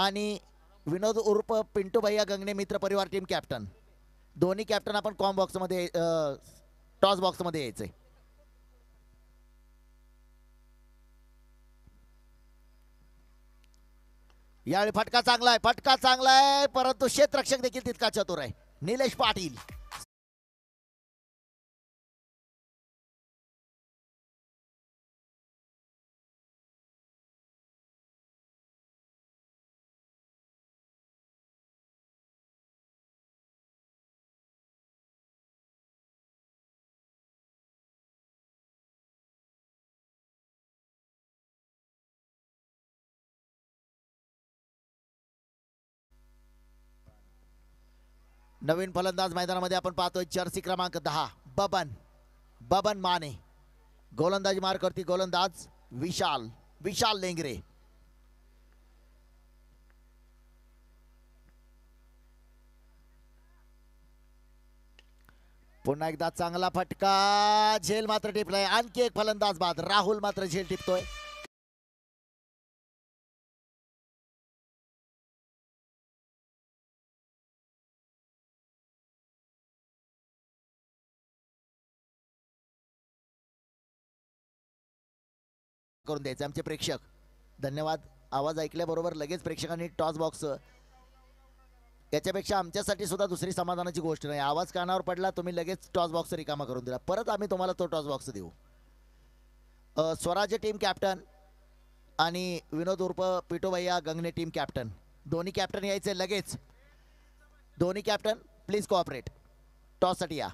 आणि विनोद उर्फ पिंटू भैया गंगणे मित्र परिवार टीम कॅप्टन दोन्ही कॅप्टन आपण कॉम बॉक्समध्ये टॉस बॉक्समध्ये यायचं आहे यावेळी फटका चांगला आहे फटका चांगला आहे परंतु क्षेत्ररक्षक देखील तितका चतुर आहे निलेश पाटील नवीन फलंदाज मैदानामध्ये आपण पाहतोय जर्सी क्रमांक दहा बबन बबन माने गोलंदाजी मार करती गोलंदाज विशाल विशाल लेंगरे पुन्हा एकदा चांगला फटका झेल मात्र टिपलाय आणखी एक फलंदाज बाद राहुल मात्र झेल टिपतोय करून द्यायचं आमचे प्रेक्षक धन्यवाद आवाज ऐकल्याबरोबर लगेच प्रेक्षकांनी टॉस बॉक्स याच्यापेक्षा आमच्यासाठी सुद्धा दुसरी समाधानाची गोष्ट नाही आवाज कानावर पडला तुम्ही लगेच टॉस बॉक्स रिकामा करून दिला परत आम्ही तुम्हाला तो टॉस बॉक्स देऊ स्वराज्य टीम कॅप्टन आणि विनोद उर्फ पिटो भैया गंगणे टीम कॅप्टन दोन्ही कॅप्टन यायचे लगेच दोन्ही कॅप्टन प्लीज कोऑपरेट साठी या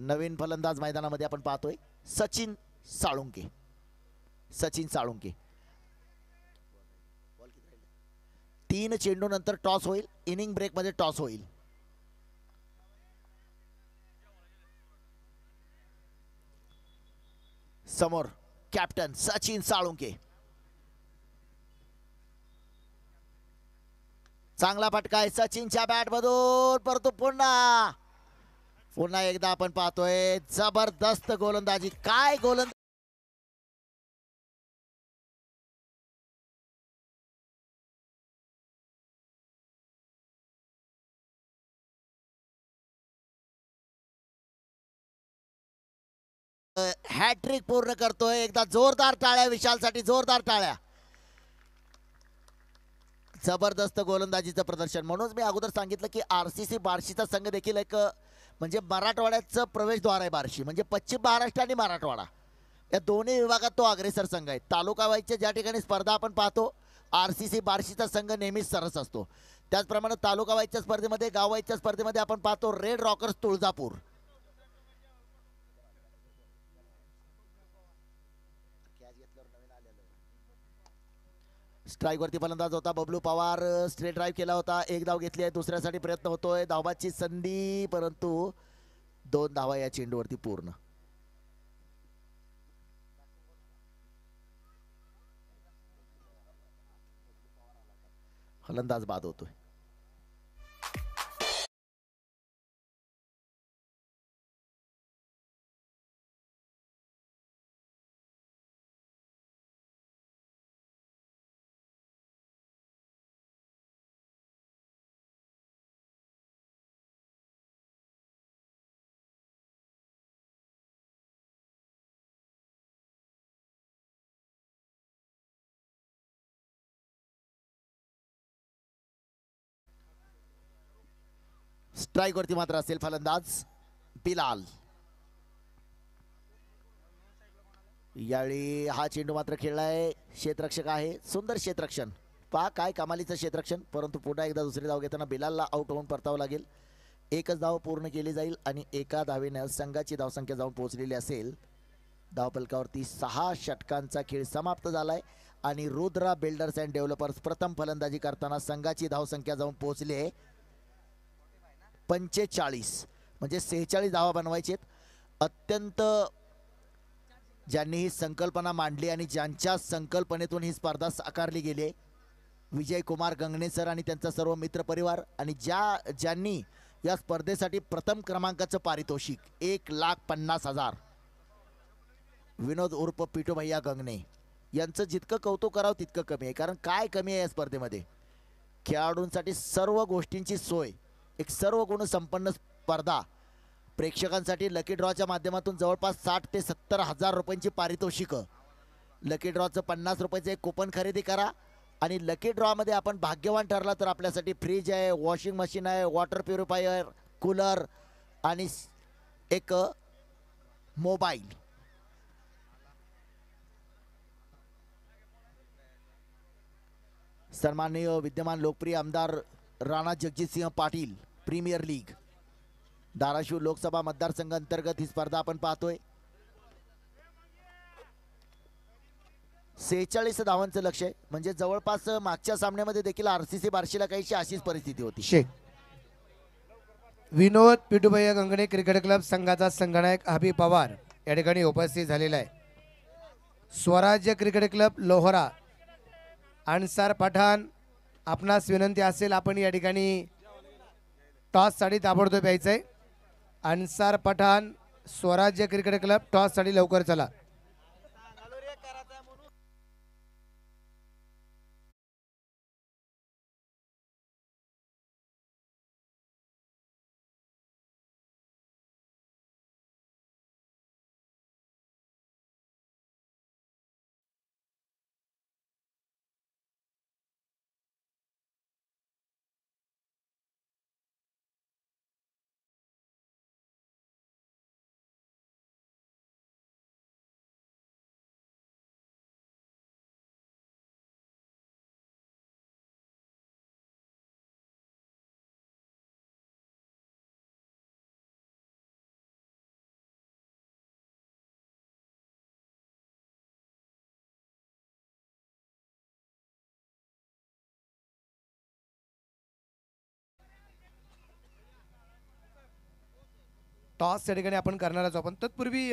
नवीन फलंदाज मैदानामध्ये आपण पाहतोय सचिन साळुंके सचिन साळुंके तीन चेंडू नंतर टॉस होईल इनिंग ब्रेक मध्ये टॉस होईल समोर कॅप्टन सचिन साळुंके चांगला फटका आहे सचिनच्या बॅट मधून परतो पुन्हा पुन्हा एकदा आपण पाहतोय जबरदस्त गोलंदाजी काय गोलंदाज हॅट्रिक पूर्ण करतोय एकदा जोरदार टाळ्या विशालसाठी जोरदार टाळ्या जबरदस्त गोलंदाजीचं प्रदर्शन म्हणून मी अगोदर सांगितलं की आरसीसी बार्शीचा संघ देखील एक म्हणजे मराठवाड्याचं प्रवेशद्वार आहे बार्शी म्हणजे पश्चिम महाराष्ट्र आणि मराठवाडा या दोन्ही विभागात तो अग्रेसर संघ आहे तालुका ज्या ठिकाणी स्पर्धा आपण पाहतो आर सी सी बार्शीचा संघ नेहमीच सरस असतो त्याचप्रमाणे तालुका स्पर्धेमध्ये गाववाईजच्या स्पर्धेमध्ये आपण पाहतो रेड रॉकर्स तुळजापूर स्ट्राईकवरती फलंदाज होता बबलू पवार स्ट्रेट ड्राईव्ह केला होता एक धाव घेतली आहे दुसऱ्यासाठी प्रयत्न होतोय धावाची संधी परंतु दोन धावा या चेंडूवरती पूर्ण फलंदाज बाद होतोय स्ट्राईकवरती मात्र असेल फलंदाज बिलाल यावेळी हा चेंडू मात्र खेळलाय क्षेत्रक्षक आहे सुंदर क्षेत्रक्षण पहा काय कमालीचं क्षेत्रक्षण परंतु पुन्हा एकदा दुसरी धाव घेताना बिलालला आउट होऊन परतावं लागेल एकच धाव पूर्ण केली जाईल आणि एका धावेनं संघाची धावसंख्या जाऊन पोहोचलेली असेल धावपलकावरती सहा षटकांचा खेळ समाप्त झालाय आणि रुद्रा बिल्डर्स अँड डेव्हलपर्स प्रथम फलंदाजी करताना संघाची धावसंख्या जाऊन पोहोचली आहे पंचेचाळीस म्हणजे सेहेचाळीस धावा बनवायचे आहेत अत्यंत ज्यांनी ही संकल्पना मांडली आणि ज्यांच्या संकल्पनेतून ही स्पर्धा साकारली गेली आहे विजय कुमार गंगणेसर सर आणि त्यांचा सर्व मित्रपरिवार आणि ज्या ज्यांनी या स्पर्धेसाठी प्रथम क्रमांकाचं पारितोषिक एक लाख पन्नास हजार विनोद उर्फ पिटू गंगणे यांचं जितकं कौतुक करावं तितकं कमी आहे कारण काय कमी आहे या स्पर्धेमध्ये खेळाडूंसाठी सर्व गोष्टींची सोय एक सर्व संपन्न स्पर्धा प्रेक्षकांसाठी लकी ड्रॉच्या माध्यमातून जवळपास साठ ते सत्तर हजार रुपयांची पारितोषिक लकी ड्रॉचं पन्नास रुपयाचं एक कुपन खरेदी करा आणि लकी ड्रॉमध्ये आपण भाग्यवान ठरला तर आपल्यासाठी फ्रीज आहे वॉशिंग मशीन आहे वॉटर प्युरिफायर कूलर आणि एक मोबाईल सन्माननीय विद्यमान लोकप्रिय आमदार राणा जगजितसिंह पाटील प्रीमियर लीग धाराशिव लोकसभा मतदारसंघ अंतर्गत ही स्पर्धा आपण पाहतोय सेहेचाळीस धावांचं लक्ष आहे म्हणजे जवळपास मागच्या सामन्यामध्ये देखील आरसीसी बार्शीला काहीशी अशीच परिस्थिती होती शेख विनोद पिटुभैया गंगणे क्रिकेट क्लब संघाचा संघनायक हबी पवार या ठिकाणी उपस्थित झालेला आहे स्वराज्य क्रिकेट क्लब लोहरा अन्सार पठाण आपणास विनंती असेल आपण या ठिकाणी टॉससाठी ताबडतोब यायचं आहे अन्सार पठाण स्वराज्य क्रिकेट क्लब टॉससाठी लवकर चला टॉस त्या ठिकाणी आपण करणारच आपण तत्पूर्वी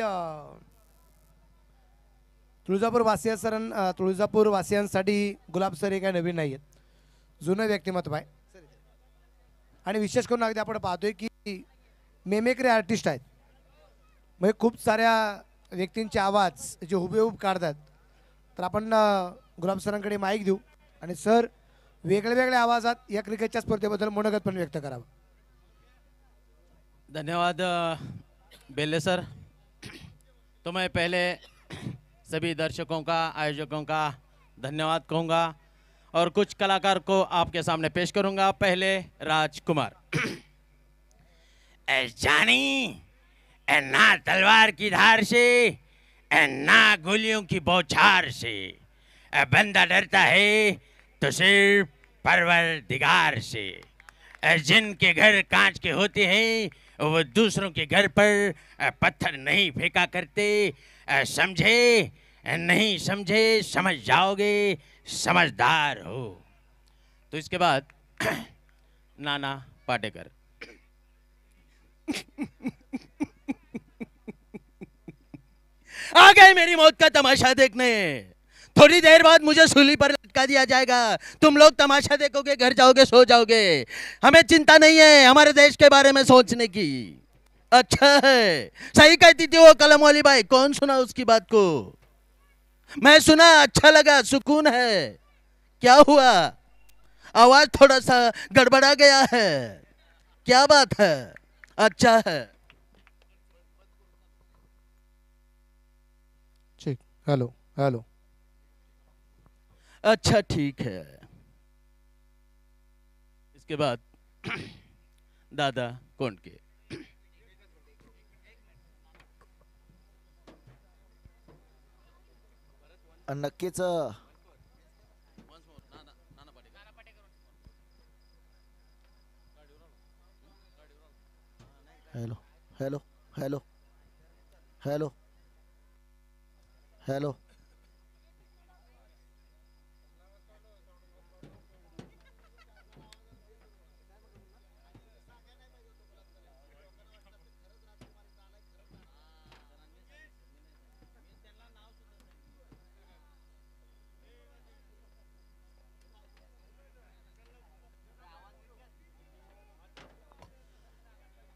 तुळजापूर वासिया सर तुळजापूर वासियांसाठी गुलाब सर हे काही नवीन नाही आहेत जुनं व्यक्तिमत्व आहे आणि विशेष करून अगदी आपण पाहतोय की मेमेकरे आर्टिस्ट आहेत म्हणजे खूप साऱ्या व्यक्तींचे आवाज जे हुबेहूब काढतात तर आपण गुलाब सरांकडे माईक देऊ आणि सर वेगळ्या वेगळ्या आवाजात या क्रिकेटच्या स्पर्धेबद्दल मनोगत पण व्यक्त करावं धन्यवाद बेले सर तो मैं पहले सभी दर्शकों का आयोजकों का धन्यवाद कहूँगा और कुछ कलाकार को आपके सामने पेश करूँगा पहले राजकुमार जानी ना तलवार की धार से ए ना गोलियों की बौछार से बंदा डरता है तो सिर्फ परवर दिगार से जिनके घर कांच के होते हैं वो दूसरों के घर पर पत्थर नहीं फेंका करते समझे नहीं समझे समझ जाओगे समझदार हो तो इसके बाद नाना पाटेकर आ गए मेरी मौत का तमाशा देखने थोड़ी देर बाद मुझे सूली पर लटका दिया जाएगा तुम लोग तमाशा देखोगे घर जाओगे सो जाओगे हमें चिंता नहीं है हमारे देश के बारे में सोचने की अच्छा है सही कहती थी वो कलम वाली भाई कौन सुना उसकी बात को मैं सुना अच्छा लगा सुकून है क्या हुआ आवाज थोड़ा सा गड़बड़ा गया है क्या बात है अच्छा है ठीक हेलो हेलो अच्छा ठीक है इसके बाद दादा कौन के नक्कीच hello hello hello hello hello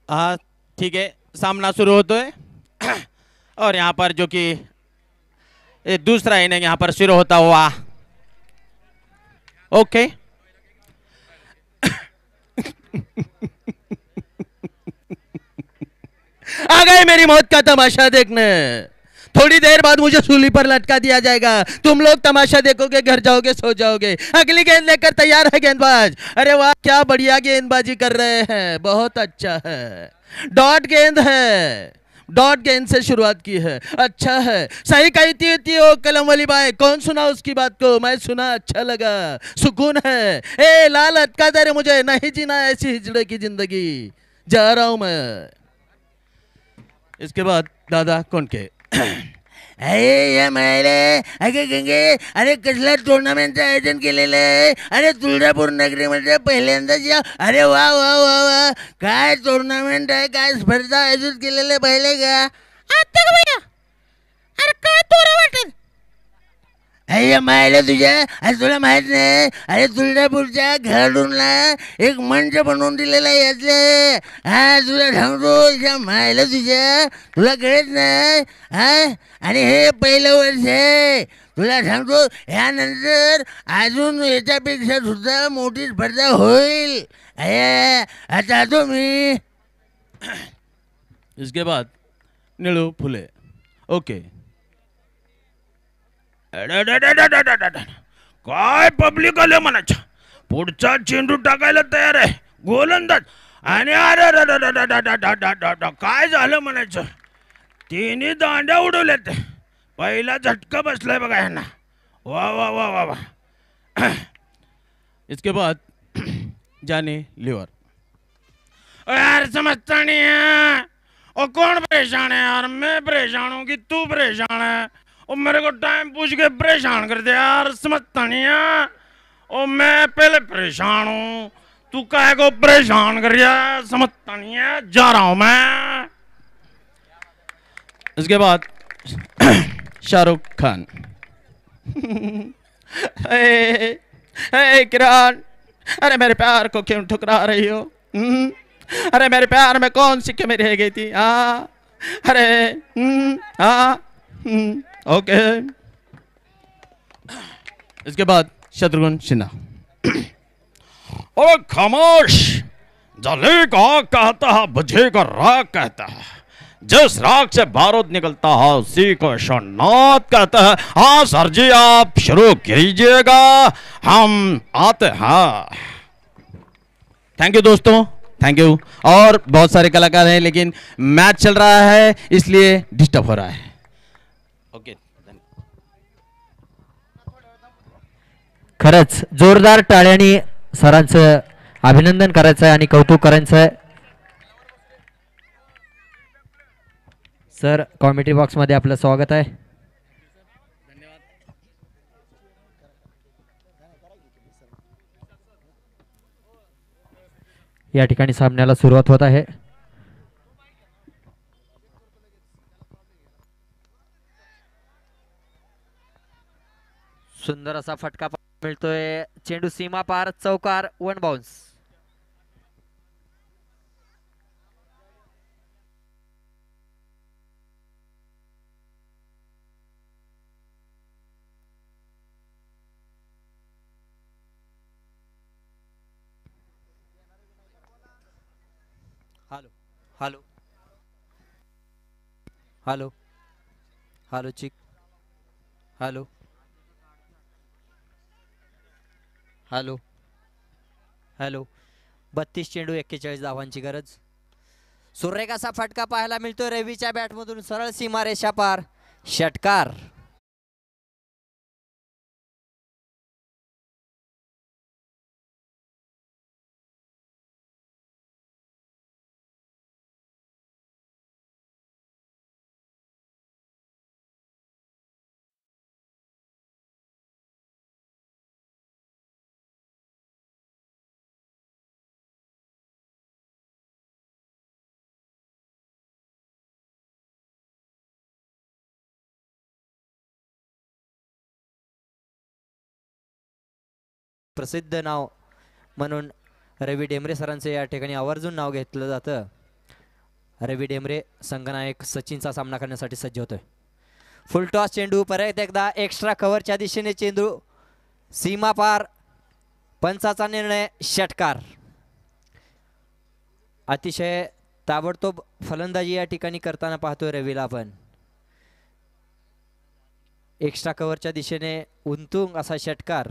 हाँ ठीक है सामना शुरू होता है और यहाँ पर जो कि दूसरा इनिंग यहाँ पर शुरू होता हुआ ओके आ गए मेरी मौत का तमाशा देखने थोड़ी देर बाद मुझे सूली पर लटका दिया जाएगा तुम लोग तमाशा देखोगे घर जाओगे सो जाओगे अगली गेंद लेकर तैयार है गेंदबाज अरे वाह क्या बढ़िया गेंदबाजी कर रहे हैं बहुत अच्छा है डॉट गेंद है डॉट गेंद से शुरुआत की है अच्छा है सही कहती थी ओ कलम वाली बाई कौन सुना उसकी बात को मैं सुना अच्छा लगा सुकून है ए लाल अटका दे रहे मुझे नहीं जीना ऐसी हिजड़े की जिंदगी जा रहा हूं मैं इसके बाद दादा कौन के अरे या म्हणाले अगे गंगे अरे कसल्या टुर्नामेंटचं आयोजन केलेलं आहे अरे तुळजापूर नगरीमध्ये पहिल्यांदाच या अरे वा वा वा वा काय टुर्नामेंट आहे काय स्पर्धा आयोजित केलेलं पहिले का अरे काय तोरा वाटेल अरे मायला तुझ्या अरे तुला माहीत नाही अरे तुळजापूरच्या खेळाडूंना एक मंच बनवून दिलेला आहे यातले हा तुला सांगतो या तुझ्या तुला कळत नाही हा आणि हे पहिलं वर्ष आहे तुला सांगतो यानंतर अजून याच्यापेक्षा सुद्धा मोठी स्पर्धा होईल अरे आता तो मी इसके बाद निळू फुले ओके काय पब्लिक आलं म्हणायचं पुढचा चेंडू टाकायला तयार आहे गोलंदाज आणि अरे काय झालं म्हणायचं तिने दांड्या उडवल्यात पहिला झटका बसलाय बघा यांना वा वा वा वा वा इसके बाद जाने लिवर यार समजता नाही कोण कोण परेशान है यार मैं परेशान हो की तू परेशान आहे और मेरे को टाइम पूछ के परेशान कर दिया यार समझता नहीं है ओ मैं पहले परेशान हूँ तू कहे को परेशान कर दिया समझता नहीं है जा रहा हूँ मैं इसके बाद शाहरुख खान किरण अरे मेरे प्यार को क्यों ठुकरा रही हो हम्म, अरे मेरे प्यार में कौन सी कमी रह गई थी हाँ अरे हम्म, हाँ हम्म। ओके इसके बाद शत्रुघ्न सिन्हा और खामोश का कहता है बुझेगा राग कहता है जिस राग से बारूद निकलता है उसी को शोनाथ कहता है हाँ सर जी आप शुरू कीजिएगा हम आते हैं थैंक यू दोस्तों थैंक यू और बहुत सारे कलाकार हैं लेकिन मैच चल रहा है इसलिए डिस्टर्ब हो रहा है खरंच जोरदार टाळ्यांनी सरांचं अभिनंदन करायचं आहे आणि कौतुक करायचं आहे सर कॉमेंट्री मध्ये आपलं स्वागत आहे या ठिकाणी सामन्याला सुरुवात होत आहे सुंदर असा फटका मिळतोय चेंडू सीमा पार चौकार one bounce hello hello hello hello चिक हॅलो हॅलो हॅलो बत्तीस चेंडू एक्केचाळीस धावांची गरज सुरेखाचा फटका पाहायला मिळतो रवीच्या बॅटमधून सरळ सीमारेषा पार षटकार प्रसिद्ध नाव म्हणून रवी डेमरे सरांचे या ठिकाणी आवर्जून नाव घेतलं जातं रवी डेमरे संघनायक सचिनचा सामना करण्यासाठी सज्ज होतोय फुलटॉस चेंडू परत एकदा एक्स्ट्रा कव्हरच्या दिशेने चेंडू सीमा पार पंचाचा निर्णय षटकार अतिशय ताबडतोब फलंदाजी या ठिकाणी करताना पाहतोय रवीला आपण एक्स्ट्रा कव्हरच्या दिशेने उंतुंग असा षटकार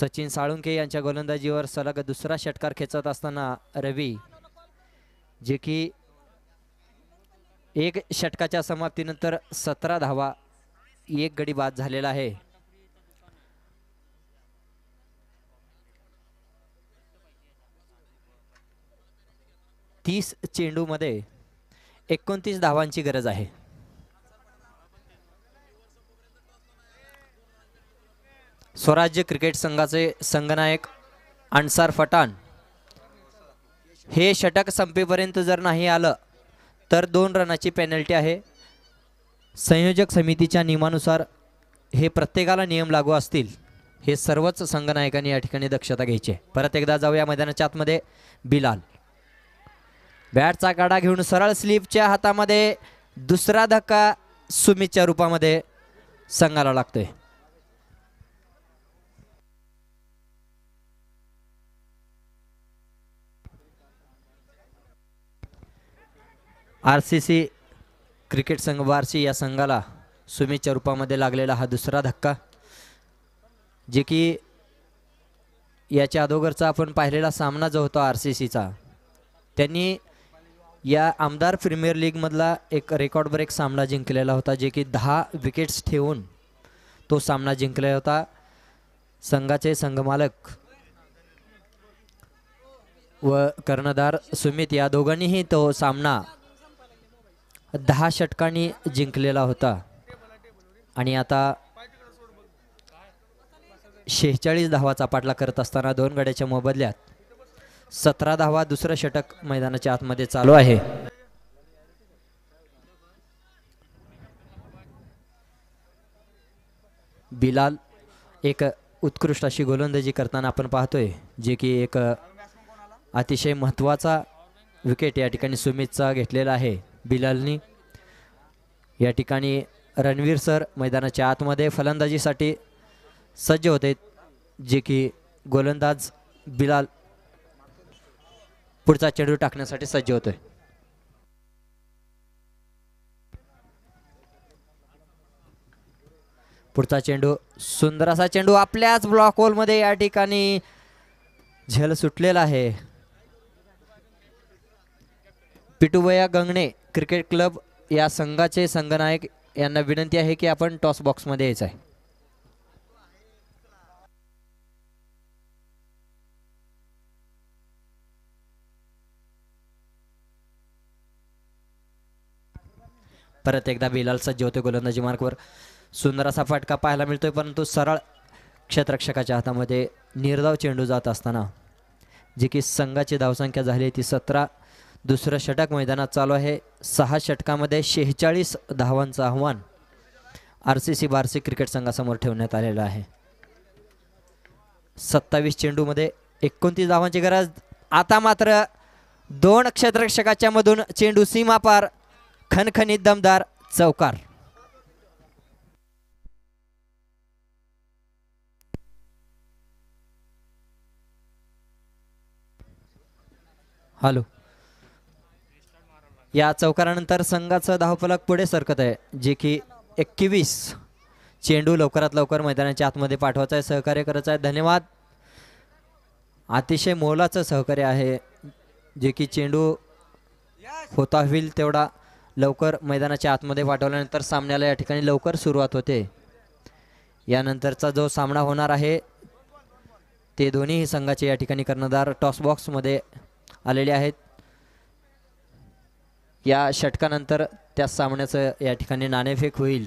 सचिन साळुंके यांच्या गोलंदाजीवर सलग दुसरा षटकार खेचत असताना रवी जे की एक षटकाच्या समाप्तीनंतर सतरा धावा एक गडी बाद झालेला आहे तीस चेंडूमध्ये एकोणतीस धावांची गरज आहे स्वराज्य क्रिकेट संघाचे संघनायक अन्सार फटाण हे षटक संपेपर्यंत जर नाही आलं तर दोन रनाची पेनल्टी आहे संयोजक समितीच्या नियमानुसार हे प्रत्येकाला नियम लागू असतील हे सर्वच संघनायकांनी या ठिकाणी दक्षता घ्यायची परत एकदा जाऊ या मैदानाच्या आतमध्ये बिलाल बॅटचा काढा घेऊन सरळ स्लीपच्या हातामध्ये दुसरा धक्का सुमितच्या रूपामध्ये संघाला लागतोय आर सी सी क्रिकेट संघ वारसी या संघाला सुमितच्या रूपामध्ये लागलेला हा दुसरा धक्का जे की याच्या अगोदरचा आपण पाहिलेला सामना जो होता आर सी सीचा त्यांनी या आमदार प्रीमियर लीगमधला एक रेकॉर्ड ब्रेक सामना जिंकलेला होता जे की दहा विकेट्स ठेवून तो सामना जिंकलेला होता संघाचे संघमालक व कर्णधार सुमित या दोघांनीही तो सामना दहा षटकांनी जिंकलेला होता आणि आता शेहेचाळीस धावाचा पाठला करत असताना दोन गड्याच्या मोबदल्यात सतरा धावा दुसरं षटक मैदानाच्या आतमध्ये चालू आहे बिलाल एक उत्कृष्ट अशी गोलंदाजी करताना आपण पाहतोय जे की एक अतिशय महत्त्वाचा विकेट या ठिकाणी सुमितचा घेतलेला आहे बिलालनी या ठिकाणी रणवीर सर मैदानाच्या आतमध्ये फलंदाजीसाठी सज्ज होते जे की गोलंदाज बिलाल पुढचा चेंडू टाकण्यासाठी सज्ज होतोय पुढचा चेंडू सुंदर असा चेंडू आपल्याच ब्लॉक होल मध्ये या ठिकाणी झेल सुटलेला आहे पिटुबया गंगणे क्रिकेट क्लब या संघाचे संघनायक यांना विनंती आहे की आपण टॉस बॉक्समध्ये यायचं आहे परत एकदा बिलाल सज्ज गोलंदाजी मार्गवर सुंदर असा फटका पाहायला मिळतोय परंतु सरळ क्षेत्रक्षकाच्या हातामध्ये निर्धाव चेंडू जात असताना जी की संघाची धावसंख्या झाली ती सतरा दुसरं षटक मैदानात चालू आहे सहा षटकामध्ये शेहेचाळीस धावांचं आव्हान R C C Barshi cricket संघासमोर ठेवण्यात आलेलं आहे सत्तावीस चेंडूमध्ये एकोणतीस धावांची गरज आता मात्र दोन क्षेत्रक्षकाच्या मधून चेंडू सीमापार खनखनी दमदार चौकार हॅलो या चौकारानंतर संघाचं धावफलक पुढे सरकत आहे जे की एकवीस चेंडू लवकरात लवकर मैदानाच्या आतमध्ये पाठवायचा आहे सहकार्य करायचं आहे धन्यवाद अतिशय मोलाचं सहकार्य आहे जे की चेंडू होता होईल तेवढा लवकर मैदानाच्या आतमध्ये पाठवल्यानंतर सामन्याला या ठिकाणी लवकर सुरुवात होते यानंतरचा जो सामना होणार आहे ते दोन्ही संघाचे या ठिकाणी कर्णधार टॉसबॉक्समध्ये आलेले आहेत या षटकानंतर त्या सामन्याचं या ठिकाणी नाणेफेक होईल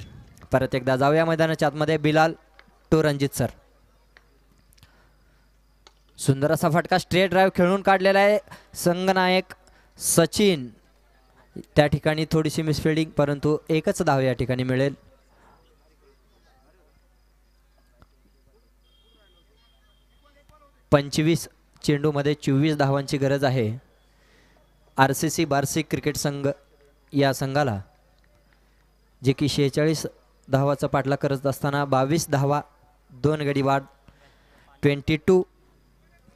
परत एकदा जाऊया मैदानाच्या आतमध्ये बिलाल टू रणजित सर सुंदर असा फटका स्ट्रेट ड्राईव्ह खेळून काढलेला आहे संघनायक सचिन त्या ठिकाणी थोडीशी मिसफिल्डिंग परंतु एकच धाव या ठिकाणी मिळेल पंचवीस चेंडूमध्ये चोवीस धावांची गरज आहे आर सी सी क्रिकेट संघ या संघाला जे की शेहेचाळीस धावाचा पाठला करत असताना बावीस धावा दोन गडी वाढ ट्वेंटी टू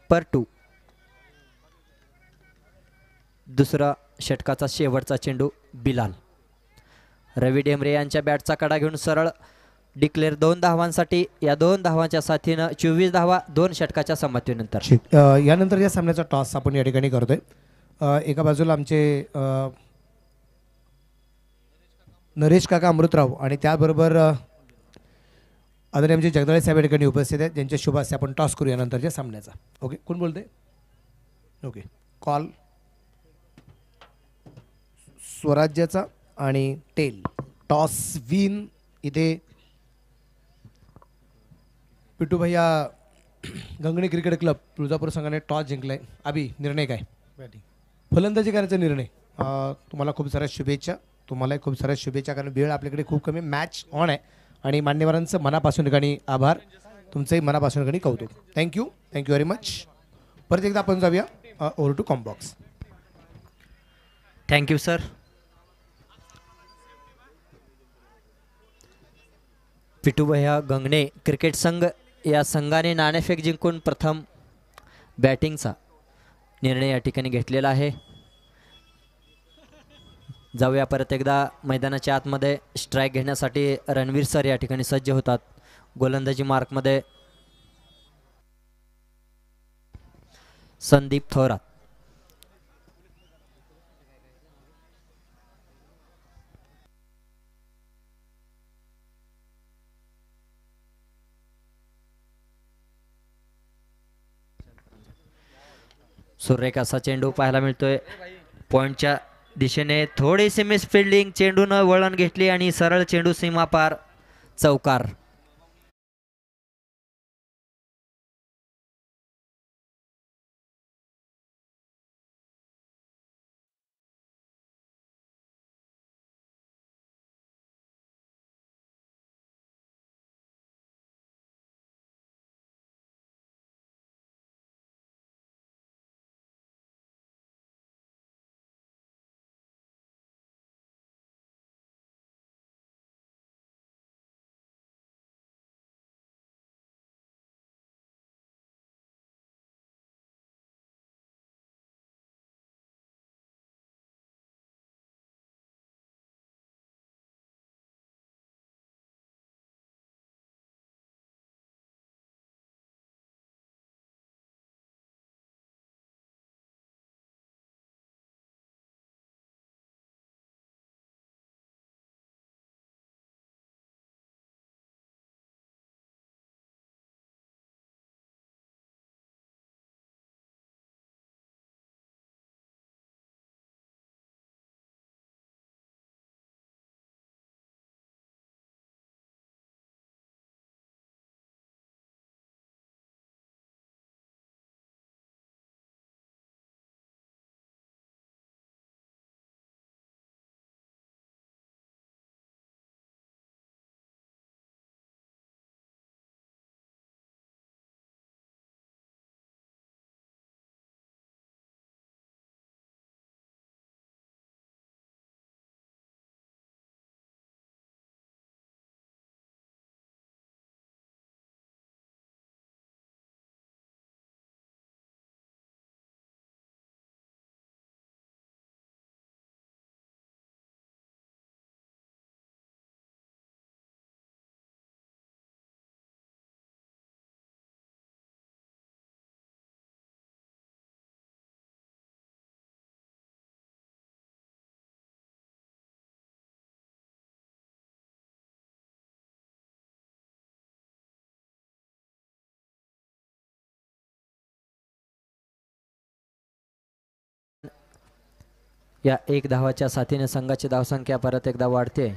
पर टू दुसरा षटकाचा शेवटचा चेंडू बिलाल रवी डेमरे यांच्या बॅटचा कडा घेऊन सरळ डिक्लेअर दोन धावांसाठी या दोन धावांच्या साथीनं चोवीस धावा दोन षटकाच्या संमतीनंतर यानंतर या सामन्याचा टॉस आपण या ठिकाणी करतोय एका बाजूला आमचे नरेश काका अमृतराव आणि त्याबरोबर आदरणीय आमचे जगदाळे साहेब ठिकाणी उपस्थित आहेत ज्यांच्या शुभास्ते आपण टॉस करूया नंतरच्या सामन्याचा ओके कोण बोलते ओके कॉल स्वराज्याचा आणि टेल टॉस विन इथे पिटू भैया गंगणी क्रिकेट क्लब तुळजापूर संघाने टॉस जिंकलाय अभि निर्णय काय बॅटिंग फलंदाजी करायचा निर्णय तुम्हाला खूप साऱ्या शुभेच्छा तुम्हालाही खूप साऱ्या शुभेच्छा कारण वेळ आपल्याकडे खूप कमी मॅच ऑन आहे आणि मान्यवरांचं मनापासून ठिकाणी आभार तुमचंही मनापासून ठिकाणी कौतुक थँक्यू थँक्यू व्हेरी मच परत एकदा आपण जाऊया ओवर टू कॉम्बॉक्स थँक्यू सर पिटूभया गंगणे क्रिकेट संघ या संघाने नाणेफेक जिंकून प्रथम बॅटिंगचा निर्णय या ठिकाणी घेतलेला आहे जाऊया परत एकदा मैदानाच्या आतमध्ये स्ट्राईक घेण्यासाठी रणवीर सर या ठिकाणी सज्ज होतात गोलंदाजी मार्कमध्ये संदीप थोरात सुरेख असा चेंडू पाहायला मिळतोय पॉईंटच्या दिशेने थोडीशी फिल्डिंग चेंडूनं वळण घेतली आणि सरळ चेंडू सीमापार चौकार या एक धावाच्या साथीने संघाची धावसंख्या परत एकदा वाढते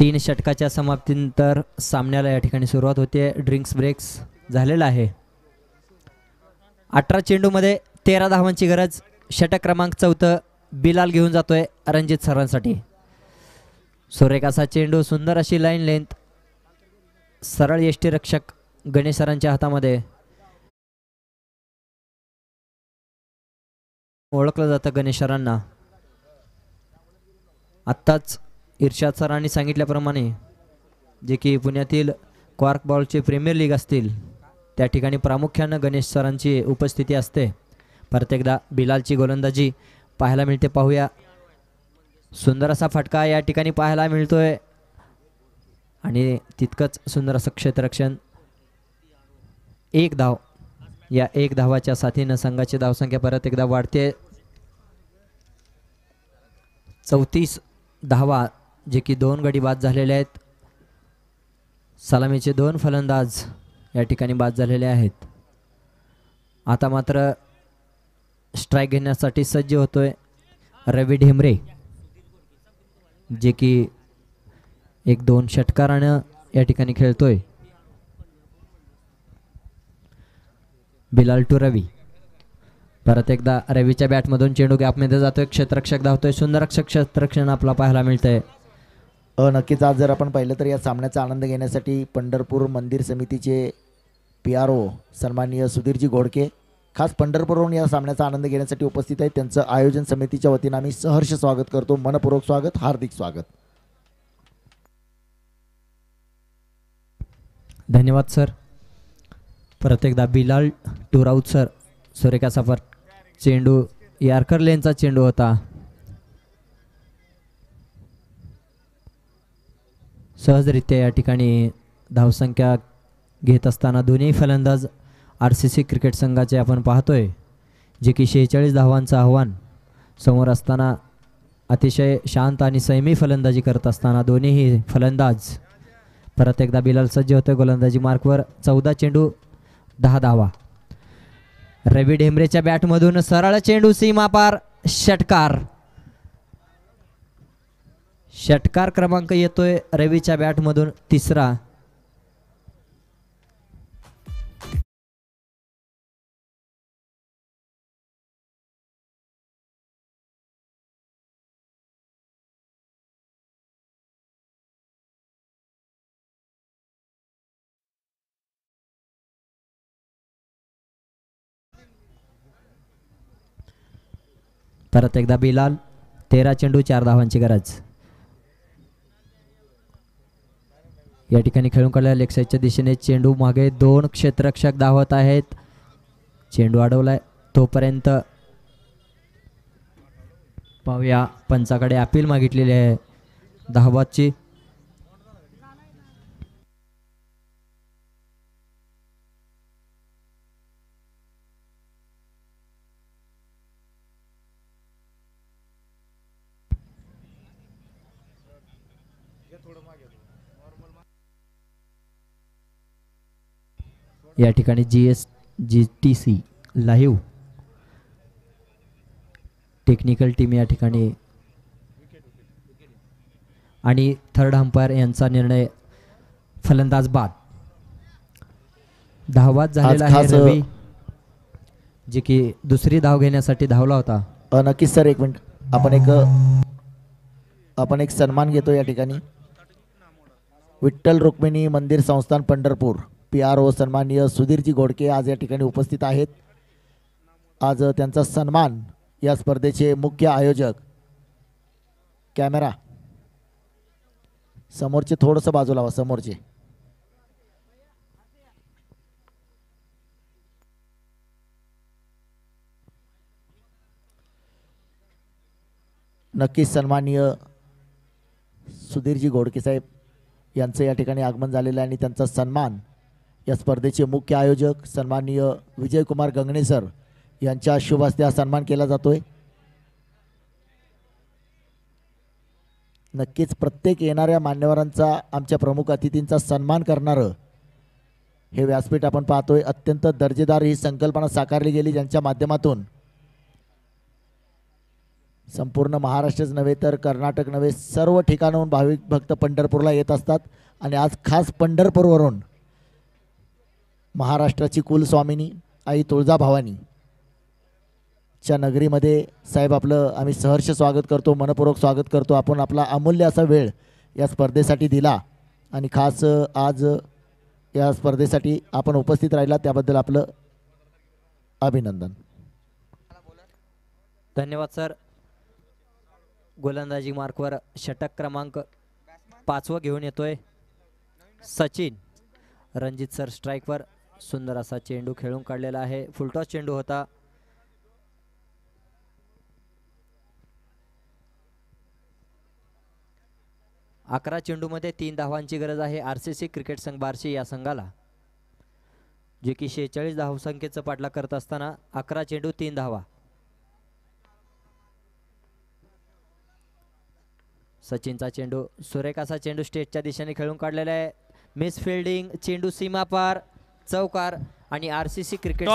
तीन षटकाच्या समाप्तीनंतर सामन्याला या ठिकाणी सुरुवात होते ड्रिंक्स ब्रेक्स झालेला आहे अठरा चेंडूमध्ये तेरा धावांची गरज षटक क्रमांक चौथं बिलाल घेऊन जातोय रणजित सरांसाठी सुरेख चेंडू सुंदर अशी लाईन लेंथ सरळ यष्टी रक्षक गणेश सरांच्या हातामध्ये ओळखलं जातं गणेश सरांना आत्ताच इर्शाद सरांनी सांगितल्याप्रमाणे जे की पुण्यातील क्वार्कबॉलचे बॉलचे प्रीमियर लीग असतील त्या ठिकाणी प्रामुख्यानं गणेश सरांची उपस्थिती असते प्रत्येकदा बिलालची गोलंदाजी पाहायला मिळते पाहूया सुंदर असा फटका या ठिकाणी पाहायला मिळतोय आणि तितकंच सुंदर असं क्षेत्ररक्षण एक धाव या एक धावाच्या साथीनं संघाची धावसंख्या परत एकदा वाढते चौतीस धावा जे की दोन गडी बाद झालेले आहेत सलामीचे दोन फलंदाज या ठिकाणी बाद झालेले आहेत आता मात्र स्ट्राईक घेण्यासाठी सज्ज होतोय रवी ढेमरे जे की एक दोन षटकारानं या ठिकाणी खेळतोय बिलाल टू रवी परत एकदा रवीच्या बॅटमधून चेंडू गॅपमध्ये जातोय क्षेत्ररक्षक धावतोय सुंदर रक्षक क्षेत्ररक्षण आपला पाहायला मिळतंय नक्कीच आज जर आपण पाहिलं तर या सामन्याचा आनंद घेण्यासाठी पंढरपूर मंदिर समितीचे पी आर ओ सन्माननीय सुधीरजी घोडके खास पंढरपूरहून या सामन्याचा आनंद घेण्यासाठी उपस्थित आहेत त्यांचं आयोजन समितीच्या वतीनं आम्ही सहर्ष स्वागत करतो मनपूर्वक स्वागत हार्दिक स्वागत धन्यवाद सर प्रत्येकदा एकदा बिलाल टुराऊत सर सफर चेंडू यारकर लेनचा चेंडू होता सहजरित्या या ठिकाणी धावसंख्या घेत असताना दोन्ही फलंदाज आर सी सी क्रिकेट संघाचे आपण पाहतोय जे की शेहेचाळीस धावांचं आव्हान समोर असताना अतिशय शांत आणि सैमी फलंदाजी करत असताना दोन्हीही फलंदाज परत एकदा बिलाल सज्ज होतो गोलंदाजी मार्कवर चौदा चेंडू दहा धावा रवी ढेंबरेच्या बॅटमधून सरळ चेंडू सीमापार षटकार षटकार क्रमांक येतोय रवीच्या बॅटमधून तिसरा परत एकदा बिलाल तेरा चेंडू चार धावांची गरज या ठिकाणी खेळून काढला लेग दिशेने चेंडू मागे दोन क्षेत्ररक्षक धावत आहेत चेंडू अडवलाय तोपर्यंत पाहूया पंचाकडे अपील मागितलेली आहे धावाची या ठिकाणी G S G T C live technical team या ठिकाणी आणि थर्ड अंपायर यांचा निर्णय फलंदाज बाद धावात झालेला आहे रवी जे की दुसरी धाव घेण्यासाठी धावला होता नक्कीच सर एक मिनिट आपण एक आपण एक सन्मान घेतो या ठिकाणी विठ्ठल रुक्मिणी मंदिर संस्थान पंढरपूर पी आर ओ सन्माननीय सुधीरजी घोडके आज या ठिकाणी उपस्थित आहेत आज त्यांचा सन्मान या स्पर्धेचे मुख्य आयोजक कॅमेरा समोरचे थोडंसं बाजूला हवा समोरचे नक्कीच सन्माननीय सुधीरजी घोडके साहेब यांचं या ठिकाणी आगमन झालेलं आहे आणि त्यांचा सन्मान या स्पर्धेचे मुख्य आयोजक सन्माननीय विजयकुमार गंगणे सर यांच्या शुभ हस्ते हा सन्मान केला जातोय नक्कीच प्रत्येक येणाऱ्या मान्यवरांचा आमच्या प्रमुख अतिथींचा सन्मान करणारं हे व्यासपीठ आपण पाहतोय अत्यंत दर्जेदार ही संकल्पना साकारली गेली ज्यांच्या माध्यमातून संपूर्ण महाराष्ट्रच नव्हे तर कर्नाटक नव्हे सर्व ठिकाणाहून भाविक भक्त पंढरपूरला येत असतात आणि आज खास पंढरपूरवरून महाराष्ट्राची कुलस्वामिनी आई तुळजाभवानी च्या नगरीमध्ये साहेब आपलं आम्ही सहर्ष स्वागत करतो मनपूर्वक स्वागत करतो आपण आपला अमूल्य असा वेळ या स्पर्धेसाठी दिला आणि खास आज या स्पर्धेसाठी आपण उपस्थित राहिला त्याबद्दल आपलं अभिनंदन धन्यवाद सर गोलंदाजी मार्कवर षटक क्रमांक पाचवं घेऊन येतोय सचिन रणजित सर स्ट्राईकवर सुंदर असा चेंडू खेळून काढलेला आहे फुलटॉस चेंडू होता अकरा चेंडूमध्ये तीन धावांची गरज आहे आर सी सी क्रिकेट संघ बार्शी या संघाला जे की शेहेचाळीस संख्येचा पाठला करत असताना अकरा चेंडू तीन धावा सचिनचा चेंडू सुरेखाचा चेंडू स्टेटच्या दिशेने खेळून काढलेला आहे मिस फिल्डिंग चेंडू सीमापार चौकार आणि आर सी सी क्रिकेट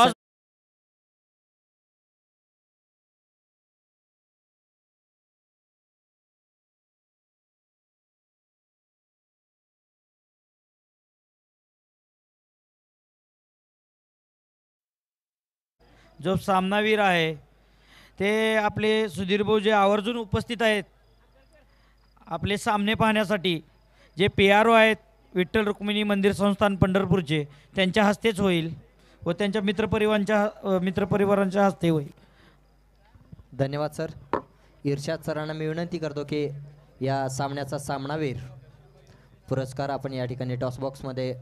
जो सामनावीर आहे ते आपले सुधीर भाऊ जे आवर्जून उपस्थित आहेत आपले सामने पाहण्यासाठी जे पी आर ओ आहेत विठ्ठल रुक्मिणी मंदिर संस्थान पंढरपूरचे त्यांच्या हस्तेच होईल व त्यांच्या मित्रपरिवारांच्या मित्रपरिवारांच्या हस्ते होईल धन्यवाद सर इर्षाद सरांना मी विनंती करतो की या सामन्याचा सामनावीर पुरस्कार आपण या ठिकाणी टॉसबॉक्समध्ये